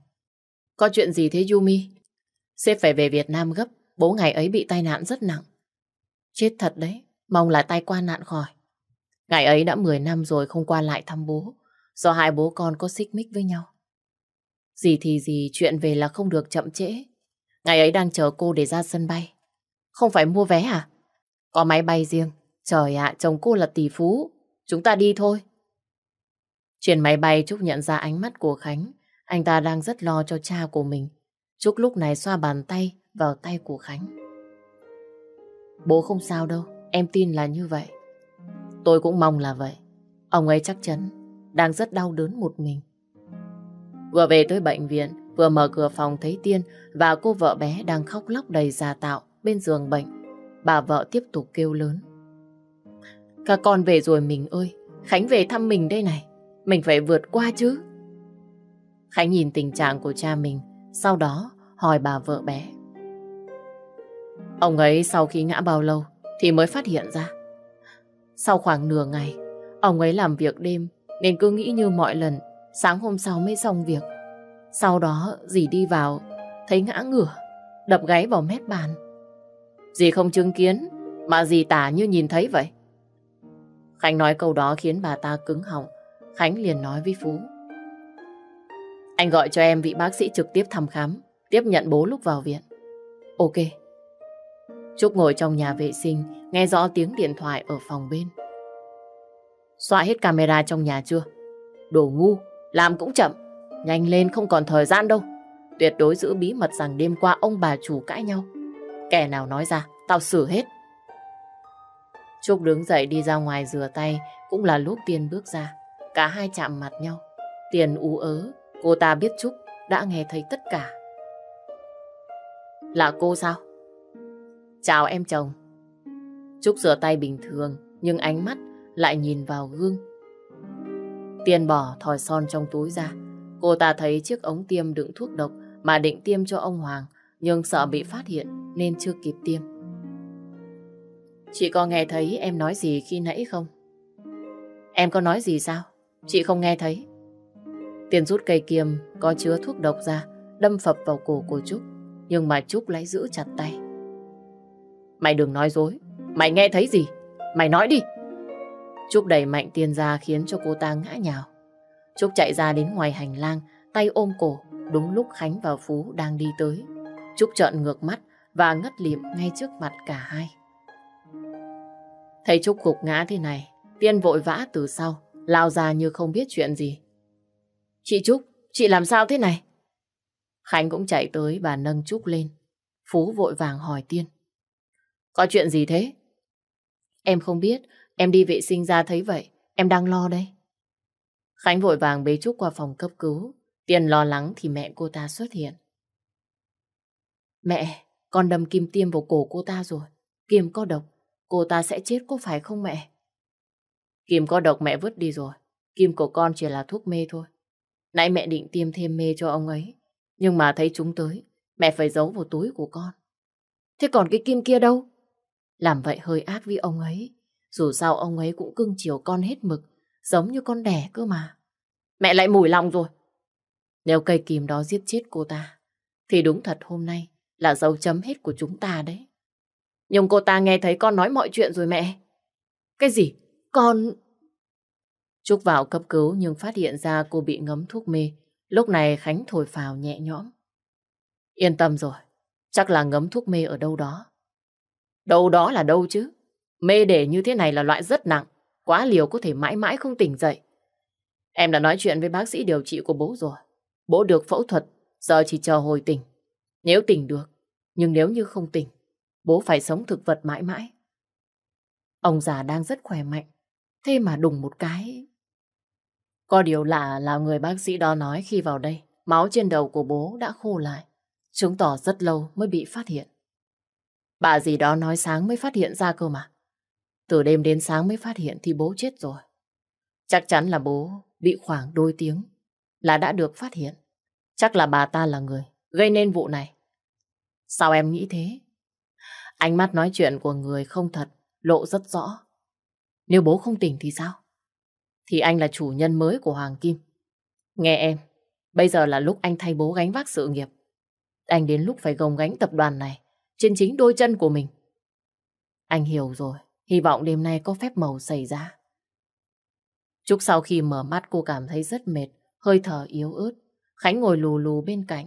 Speaker 1: Có chuyện gì thế Yumi? Sếp phải về Việt Nam gấp, bố ngày ấy bị tai nạn rất nặng. Chết thật đấy, mong là tai qua nạn khỏi. Ngày ấy đã 10 năm rồi không qua lại thăm bố, do hai bố con có xích mích với nhau. Gì thì gì, chuyện về là không được chậm trễ, Ngày ấy đang chờ cô để ra sân bay. Không phải mua vé à? Có máy bay riêng. Trời ạ, chồng cô là tỷ phú. Chúng ta đi thôi. Trên máy bay Trúc nhận ra ánh mắt của Khánh. Anh ta đang rất lo cho cha của mình. Trúc lúc này xoa bàn tay vào tay của Khánh. Bố không sao đâu, em tin là như vậy. Tôi cũng mong là vậy. Ông ấy chắc chắn đang rất đau đớn một mình. Vừa về tới bệnh viện, Vừa mở cửa phòng thấy Tiên và cô vợ bé đang khóc lóc đầy già tạo bên giường bệnh. Bà vợ tiếp tục kêu lớn. Các con về rồi mình ơi, Khánh về thăm mình đây này, mình phải vượt qua chứ. Khánh nhìn tình trạng của cha mình, sau đó hỏi bà vợ bé. Ông ấy sau khi ngã bao lâu thì mới phát hiện ra. Sau khoảng nửa ngày, ông ấy làm việc đêm nên cứ nghĩ như mọi lần sáng hôm sau mới xong việc. Sau đó dì đi vào, thấy ngã ngửa, đập gáy vào mép bàn. Dì không chứng kiến, mà dì tả như nhìn thấy vậy. Khánh nói câu đó khiến bà ta cứng họng. Khánh liền nói với Phú. Anh gọi cho em vị bác sĩ trực tiếp thăm khám, tiếp nhận bố lúc vào viện. Ok. Trúc ngồi trong nhà vệ sinh, nghe rõ tiếng điện thoại ở phòng bên. Xóa hết camera trong nhà chưa? Đồ ngu, làm cũng chậm. Nhanh lên không còn thời gian đâu. Tuyệt đối giữ bí mật rằng đêm qua ông bà chủ cãi nhau. Kẻ nào nói ra, tao xử hết. Trúc đứng dậy đi ra ngoài rửa tay, cũng là lúc tiền bước ra. Cả hai chạm mặt nhau. Tiền ú ớ, cô ta biết Trúc đã nghe thấy tất cả. Là cô sao? Chào em chồng. Trúc rửa tay bình thường, nhưng ánh mắt lại nhìn vào gương. Tiền bỏ thỏi son trong túi ra, Cô ta thấy chiếc ống tiêm đựng thuốc độc mà định tiêm cho ông Hoàng, nhưng sợ bị phát hiện nên chưa kịp tiêm. Chị có nghe thấy em nói gì khi nãy không? Em có nói gì sao? Chị không nghe thấy. Tiền rút cây kiềm có chứa thuốc độc ra, đâm phập vào cổ của Trúc, nhưng mà Trúc lấy giữ chặt tay. Mày đừng nói dối, mày nghe thấy gì? Mày nói đi. Trúc đẩy mạnh tiền ra khiến cho cô ta ngã nhào. Trúc chạy ra đến ngoài hành lang, tay ôm cổ, đúng lúc Khánh và Phú đang đi tới. Trúc trợn ngược mắt và ngất lịm ngay trước mặt cả hai. Thấy Trúc gục ngã thế này, Tiên vội vã từ sau, lao ra như không biết chuyện gì. Chị Trúc, chị làm sao thế này? Khánh cũng chạy tới và nâng Trúc lên. Phú vội vàng hỏi Tiên. Có chuyện gì thế? Em không biết, em đi vệ sinh ra thấy vậy, em đang lo đây. Khánh vội vàng bế Trúc qua phòng cấp cứu. Tiền lo lắng thì mẹ cô ta xuất hiện. Mẹ, con đâm kim tiêm vào cổ cô ta rồi. Kim có độc, cô ta sẽ chết có phải không mẹ? Kim có độc mẹ vứt đi rồi. Kim của con chỉ là thuốc mê thôi. Nãy mẹ định tiêm thêm mê cho ông ấy. Nhưng mà thấy chúng tới, mẹ phải giấu vào túi của con. Thế còn cái kim kia đâu? Làm vậy hơi ác với ông ấy. Dù sao ông ấy cũng cưng chiều con hết mực. Giống như con đẻ cơ mà. Mẹ lại mủi lòng rồi. Nếu cây kìm đó giết chết cô ta, thì đúng thật hôm nay là dấu chấm hết của chúng ta đấy. Nhưng cô ta nghe thấy con nói mọi chuyện rồi mẹ. Cái gì? Con... Trúc vào cấp cứu nhưng phát hiện ra cô bị ngấm thuốc mê. Lúc này Khánh thổi phào nhẹ nhõm. Yên tâm rồi, chắc là ngấm thuốc mê ở đâu đó. Đâu đó là đâu chứ? Mê để như thế này là loại rất nặng quá liều có thể mãi mãi không tỉnh dậy. Em đã nói chuyện với bác sĩ điều trị của bố rồi. Bố được phẫu thuật, giờ chỉ chờ hồi tỉnh. Nếu tỉnh được, nhưng nếu như không tỉnh, bố phải sống thực vật mãi mãi. Ông già đang rất khỏe mạnh, thế mà đùng một cái. Có điều lạ là người bác sĩ đó nói khi vào đây, máu trên đầu của bố đã khô lại, chứng tỏ rất lâu mới bị phát hiện. Bà gì đó nói sáng mới phát hiện ra cơ mà. Từ đêm đến sáng mới phát hiện thì bố chết rồi. Chắc chắn là bố bị khoảng đôi tiếng là đã được phát hiện. Chắc là bà ta là người gây nên vụ này. Sao em nghĩ thế? Ánh mắt nói chuyện của người không thật, lộ rất rõ. Nếu bố không tỉnh thì sao? Thì anh là chủ nhân mới của Hoàng Kim. Nghe em, bây giờ là lúc anh thay bố gánh vác sự nghiệp. Anh đến lúc phải gồng gánh tập đoàn này trên chính đôi chân của mình. Anh hiểu rồi. Hy vọng đêm nay có phép màu xảy ra. Chúc sau khi mở mắt cô cảm thấy rất mệt, hơi thở yếu ớt. Khánh ngồi lù lù bên cạnh.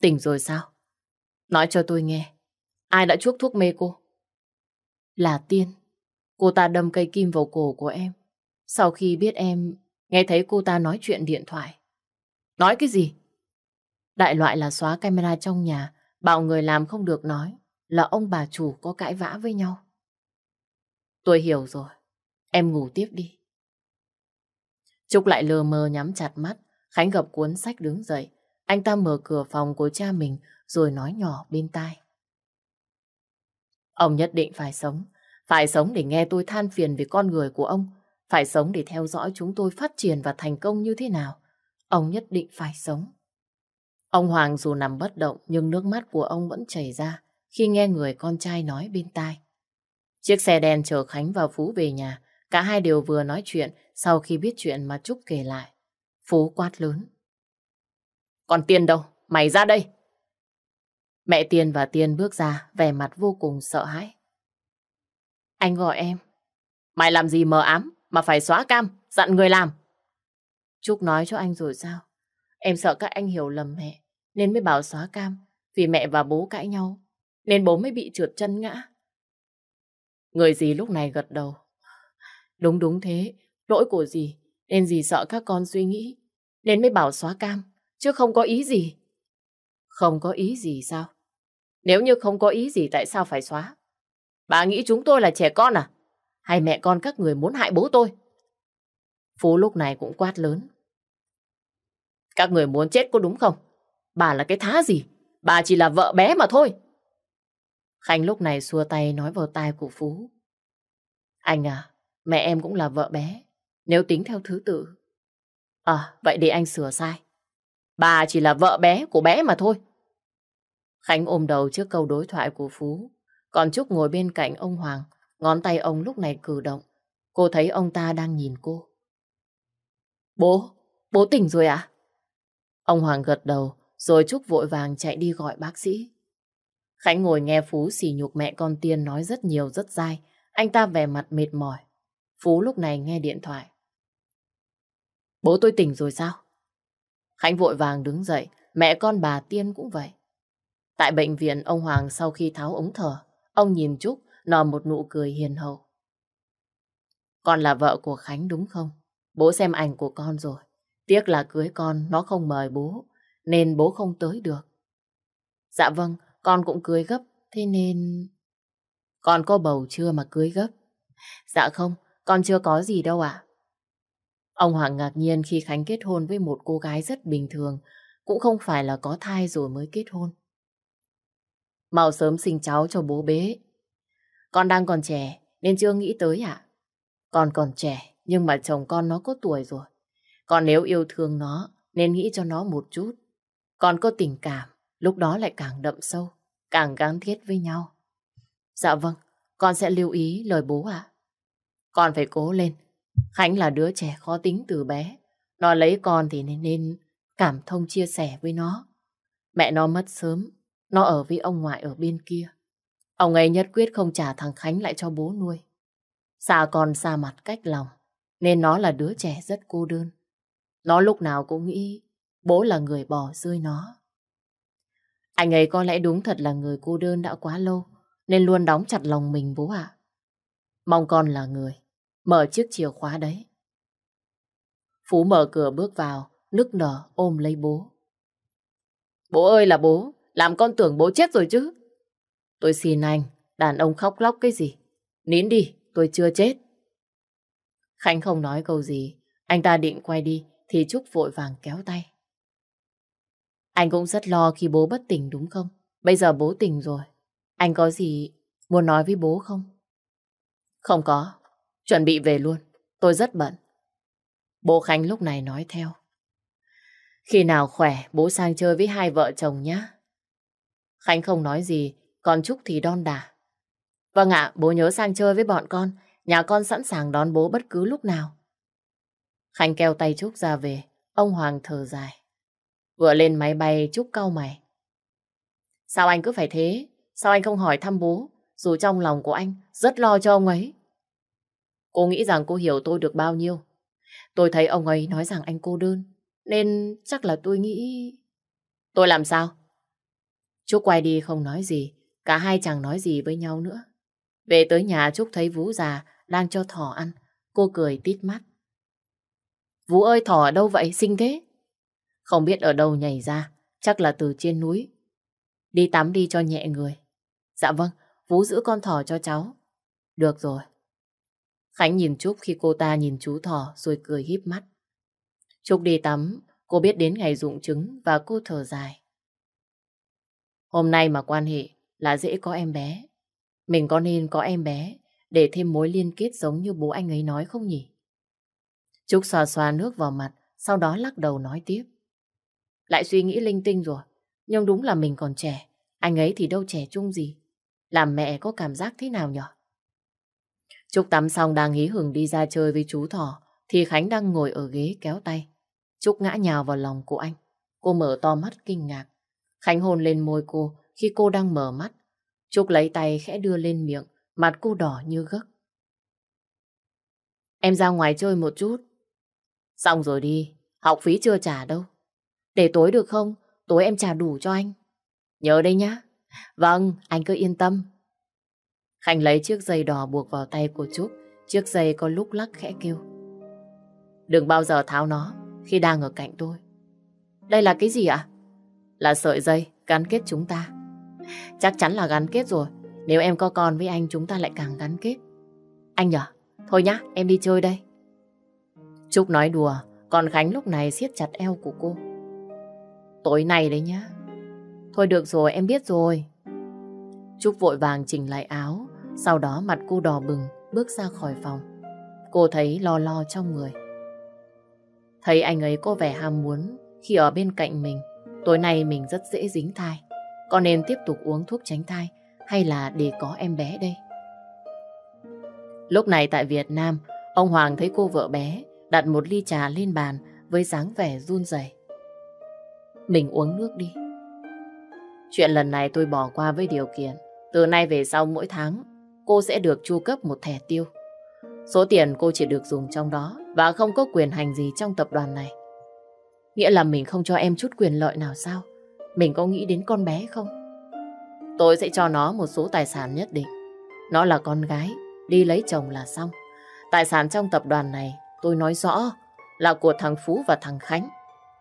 Speaker 1: Tỉnh rồi sao? Nói cho tôi nghe, ai đã chuốc thuốc mê cô? Là Tiên. Cô ta đâm cây kim vào cổ của em. Sau khi biết em, nghe thấy cô ta nói chuyện điện thoại. Nói cái gì? Đại loại là xóa camera trong nhà, bảo người làm không được nói là ông bà chủ có cãi vã với nhau. Tôi hiểu rồi, em ngủ tiếp đi. Trúc lại lờ mờ nhắm chặt mắt, Khánh gập cuốn sách đứng dậy. Anh ta mở cửa phòng của cha mình rồi nói nhỏ bên tai. Ông nhất định phải sống, phải sống để nghe tôi than phiền về con người của ông, phải sống để theo dõi chúng tôi phát triển và thành công như thế nào. Ông nhất định phải sống. Ông Hoàng dù nằm bất động nhưng nước mắt của ông vẫn chảy ra khi nghe người con trai nói bên tai. Chiếc xe đen chở Khánh và Phú về nhà, cả hai đều vừa nói chuyện sau khi biết chuyện mà Trúc kể lại. Phú quát lớn. Còn Tiên đâu? Mày ra đây! Mẹ Tiên và Tiên bước ra, vẻ mặt vô cùng sợ hãi. Anh gọi em. Mày làm gì mờ ám mà phải xóa cam, dặn người làm. Trúc nói cho anh rồi sao? Em sợ các anh hiểu lầm mẹ, nên mới bảo xóa cam, vì mẹ và bố cãi nhau nên bố mới bị trượt chân ngã. Người dì lúc này gật đầu. Đúng đúng thế, lỗi của dì, nên dì sợ các con suy nghĩ, nên mới bảo xóa cam, chứ không có ý gì. Không có ý gì sao? Nếu như không có ý gì tại sao phải xóa? Bà nghĩ chúng tôi là trẻ con à? Hay mẹ con các người muốn hại bố tôi? Phú lúc này cũng quát lớn. Các người muốn chết có đúng không? Bà là cái thá gì? Bà chỉ là vợ bé mà thôi. Khánh lúc này xua tay nói vào tai của Phú. Anh à, mẹ em cũng là vợ bé, nếu tính theo thứ tự. À, vậy để anh sửa sai. Bà chỉ là vợ bé của bé mà thôi. Khánh ôm đầu trước câu đối thoại của Phú. Còn Trúc ngồi bên cạnh ông Hoàng, ngón tay ông lúc này cử động. Cô thấy ông ta đang nhìn cô. Bố, bố tỉnh rồi à? Ông Hoàng gật đầu, rồi Trúc vội vàng chạy đi gọi bác sĩ. Khánh ngồi nghe Phú sỉ nhục mẹ con Tiên nói rất nhiều rất dai. Anh ta vẻ mặt mệt mỏi. Phú lúc này nghe điện thoại. Bố tôi tỉnh rồi sao? Khánh vội vàng đứng dậy, mẹ con bà Tiên cũng vậy. Tại bệnh viện, ông Hoàng sau khi tháo ống thở, ông nhìn Trúc, nở một nụ cười hiền hậu. Con là vợ của Khánh đúng không? Bố xem ảnh của con rồi. Tiếc là cưới con, nó không mời bố, nên bố không tới được. Dạ vâng, con cũng cưới gấp, thế nên... Con có bầu chưa mà cưới gấp? Dạ không, con chưa có gì đâu ạ. Ông Hoàng ngạc nhiên khi Khánh kết hôn với một cô gái rất bình thường, cũng không phải là có thai rồi mới kết hôn. Mau sớm sinh cháu cho bố bế. Con đang còn trẻ, nên chưa nghĩ tới ạ. Con còn trẻ, nhưng mà chồng con nó có tuổi rồi. Con nếu yêu thương nó, nên nghĩ cho nó một chút. Con có tình cảm, lúc đó lại càng đậm sâu, càng gắn thiết với nhau. Dạ vâng, con sẽ lưu ý lời bố ạ. Con phải cố lên. Khánh là đứa trẻ khó tính từ bé. Nó lấy con thì nên, nên cảm thông chia sẻ với nó. Mẹ nó mất sớm, nó ở với ông ngoại ở bên kia. Ông ấy nhất quyết không trả thằng Khánh lại cho bố nuôi. Xa con xa mặt cách lòng, nên nó là đứa trẻ rất cô đơn. Nó lúc nào cũng nghĩ bố là người bỏ rơi nó. Anh ấy có lẽ đúng thật là người cô đơn đã quá lâu, nên luôn đóng chặt lòng mình bố ạ. Mong con là người, mở chiếc chìa khóa đấy. Phú mở cửa bước vào, nức nở ôm lấy bố. Bố ơi là bố, làm con tưởng bố chết rồi chứ. Tôi xin anh, đàn ông khóc lóc cái gì. Nín đi, tôi chưa chết. Khánh không nói câu gì, anh ta định quay đi thì Trúc vội vàng kéo tay. Anh cũng rất lo khi bố bất tỉnh đúng không? Bây giờ bố tỉnh rồi. Anh có gì muốn nói với bố không? Không có. Chuẩn bị về luôn. Tôi rất bận. Bố Khánh lúc này nói theo. Khi nào khỏe, bố sang chơi với hai vợ chồng nhé. Khánh không nói gì, còn Trúc thì đon đả. Vâng ạ, bố nhớ sang chơi với bọn con. Nhà con sẵn sàng đón bố bất cứ lúc nào. Khánh kêu tay Trúc ra về. Ông Hoàng thở dài. Vừa lên máy bay Trúc cau mày. Sao anh cứ phải thế? Sao anh không hỏi thăm bố? Dù trong lòng của anh rất lo cho ông ấy. Cô nghĩ rằng cô hiểu tôi được bao nhiêu. Tôi thấy ông ấy nói rằng anh cô đơn. Nên chắc là tôi nghĩ... Tôi làm sao? Trúc quay đi không nói gì. Cả hai chẳng nói gì với nhau nữa. Về tới nhà Trúc thấy Vũ già đang cho thỏ ăn. Cô cười tít mắt. Vũ ơi thỏ ở đâu vậy? Xinh thế. Không biết ở đâu nhảy ra, chắc là từ trên núi. Đi tắm đi cho nhẹ người. Dạ vâng, Vũ giữ con thỏ cho cháu. Được rồi. Khánh nhìn Trúc khi cô ta nhìn chú thỏ rồi cười híp mắt. Trúc đi tắm, cô biết đến ngày rụng trứng và cô thở dài. Hôm nay mà quan hệ là dễ có em bé. Mình có nên có em bé để thêm mối liên kết giống như bố anh ấy nói không nhỉ? Trúc xòa xòa nước vào mặt, sau đó lắc đầu nói tiếp. Lại suy nghĩ linh tinh rồi. Nhưng đúng là mình còn trẻ. Anh ấy thì đâu trẻ chung gì. Làm mẹ có cảm giác thế nào nhở? Trúc tắm xong đang hí hửng đi ra chơi với chú thỏ. Thì Khánh đang ngồi ở ghế kéo tay. Trúc ngã nhào vào lòng của anh. Cô mở to mắt kinh ngạc. Khánh hôn lên môi cô khi cô đang mở mắt. Trúc lấy tay khẽ đưa lên miệng. Mặt cô đỏ như gấc. Em ra ngoài chơi một chút. Xong rồi đi, học phí chưa trả đâu. Để tối được không? Tối em trả đủ cho anh. Nhớ đây nhá. Vâng, anh cứ yên tâm. Khánh lấy chiếc dây đỏ buộc vào tay của Trúc. Chiếc dây có lúc lắc khẽ kêu. Đừng bao giờ tháo nó khi đang ở cạnh tôi. Đây là cái gì ạ? Là sợi dây gắn kết chúng ta. Chắc chắn là gắn kết rồi. Nếu em có con với anh chúng ta lại càng gắn kết. Anh nhở? Thôi nhá, em đi chơi đây. Trúc nói đùa, còn Khánh lúc này siết chặt eo của cô. Tối nay đấy nhá. Thôi được rồi, em biết rồi. Trúc vội vàng chỉnh lại áo, sau đó mặt cô đỏ bừng, bước ra khỏi phòng. Cô thấy lo lo trong người. Thấy anh ấy có vẻ ham muốn khi ở bên cạnh mình. Tối nay mình rất dễ dính thai. Có nên tiếp tục uống thuốc tránh thai hay là để có em bé đây? Lúc này tại Việt Nam, ông Hoàng thấy cô vợ bé đặt một ly trà lên bàn với dáng vẻ run rẩy. Mình uống nước đi. Chuyện lần này tôi bỏ qua với điều kiện. Từ nay về sau mỗi tháng, cô sẽ được chu cấp một thẻ tiêu. Số tiền cô chỉ được dùng trong đó và không có quyền hành gì trong tập đoàn này. Nghĩa là mình không cho em chút quyền lợi nào sao? Mình có nghĩ đến con bé không? Tôi sẽ cho nó một số tài sản nhất định. Nó là con gái, đi lấy chồng là xong. Tài sản trong tập đoàn này, tôi nói rõ là của thằng Phú và thằng Khánh.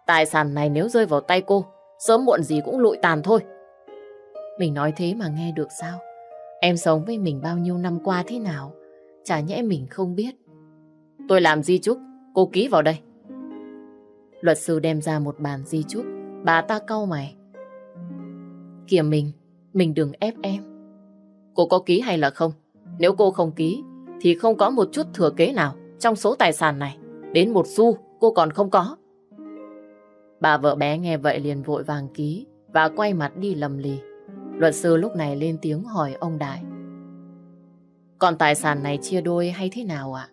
Speaker 1: Tài sản này nếu rơi vào tay cô, sớm muộn gì cũng lụi tàn thôi. Mình nói thế mà nghe được sao? Em sống với mình bao nhiêu năm qua thế nào? Chả nhẽ mình không biết. Tôi làm di chúc, cô ký vào đây. Luật sư đem ra một bàn di chúc, bà ta cau mày. Kìa mình, mình đừng ép em. Cô có ký hay là không? Nếu cô không ký, thì không có một chút thừa kế nào trong số tài sản này. Đến một xu cô còn không có. Bà vợ bé nghe vậy liền vội vàng ký và quay mặt đi lầm lì. Luật sư lúc này lên tiếng hỏi ông Đại. Còn tài sản này chia đôi hay thế nào ạ?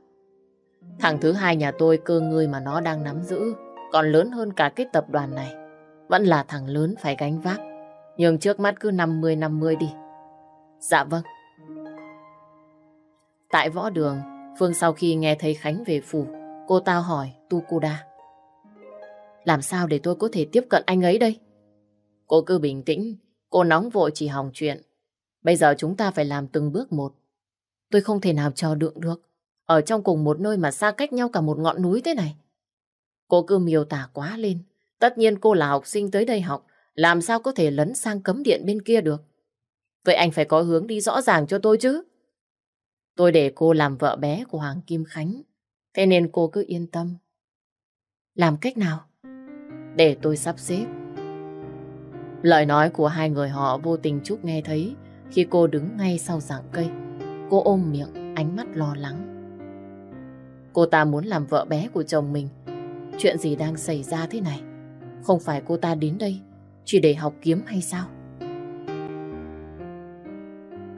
Speaker 1: Thằng thứ hai nhà tôi cơ ngươi mà nó đang nắm giữ, còn lớn hơn cả cái tập đoàn này. Vẫn là thằng lớn phải gánh vác, nhưng trước mắt cứ 50-50 đi. Dạ vâng. Tại võ đường, Phương sau khi nghe thấy Khánh về phủ, cô ta hỏi Tukuda. Làm sao để tôi có thể tiếp cận anh ấy đây? Cô cứ bình tĩnh, cô nóng vội chỉ hỏng chuyện. Bây giờ chúng ta phải làm từng bước một. Tôi không thể nào cho đựng được. Ở trong cùng một nơi mà xa cách nhau cả một ngọn núi thế này. Cô cứ miêu tả quá lên. Tất nhiên cô là học sinh tới đây học. Làm sao có thể lấn sang cấm điện bên kia được? Vậy anh phải có hướng đi rõ ràng cho tôi chứ. Tôi để cô làm vợ bé của Hoàng Kim Khánh. Thế nên cô cứ yên tâm. Làm cách nào? để tôi sắp xếp. Lời nói của hai người họ vô tình Trúc nghe thấy khi cô đứng ngay sau rặng cây. Cô ôm miệng, ánh mắt lo lắng. Cô ta muốn làm vợ bé của chồng mình. Chuyện gì đang xảy ra thế này? Không phải cô ta đến đây chỉ để học kiếm hay sao?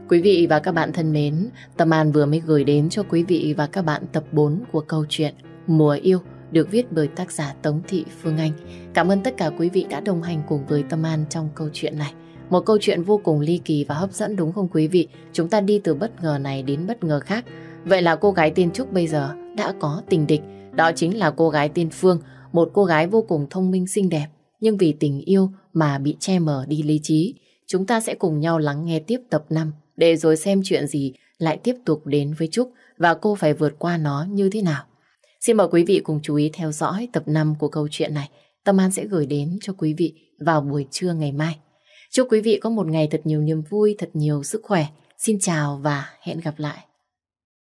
Speaker 1: Quý vị và các bạn thân mến, Tâm An vừa mới gửi đến cho quý vị và các bạn tập 4 của câu chuyện Mùa yêu được viết bởi tác giả Tống Thị Phương Anh. Cảm ơn tất cả quý vị đã đồng hành cùng với Tâm An trong câu chuyện này. Một câu chuyện vô cùng ly kỳ và hấp dẫn đúng không quý vị? Chúng ta đi từ bất ngờ này đến bất ngờ khác. Vậy là cô gái tên Trúc bây giờ đã có tình địch. Đó chính là cô gái tên Phương, một cô gái vô cùng thông minh xinh đẹp, nhưng vì tình yêu mà bị che mờ đi lý trí. Chúng ta sẽ cùng nhau lắng nghe tiếp tập 5 để rồi xem chuyện gì lại tiếp tục đến với Trúc và cô phải vượt qua nó như thế nào. Xin mời quý vị cùng chú ý theo dõi tập 5 của câu chuyện này. Tâm An sẽ gửi đến cho quý vị vào buổi trưa ngày mai. Chúc quý vị có một ngày thật nhiều niềm vui, thật nhiều sức khỏe. Xin chào và hẹn gặp lại.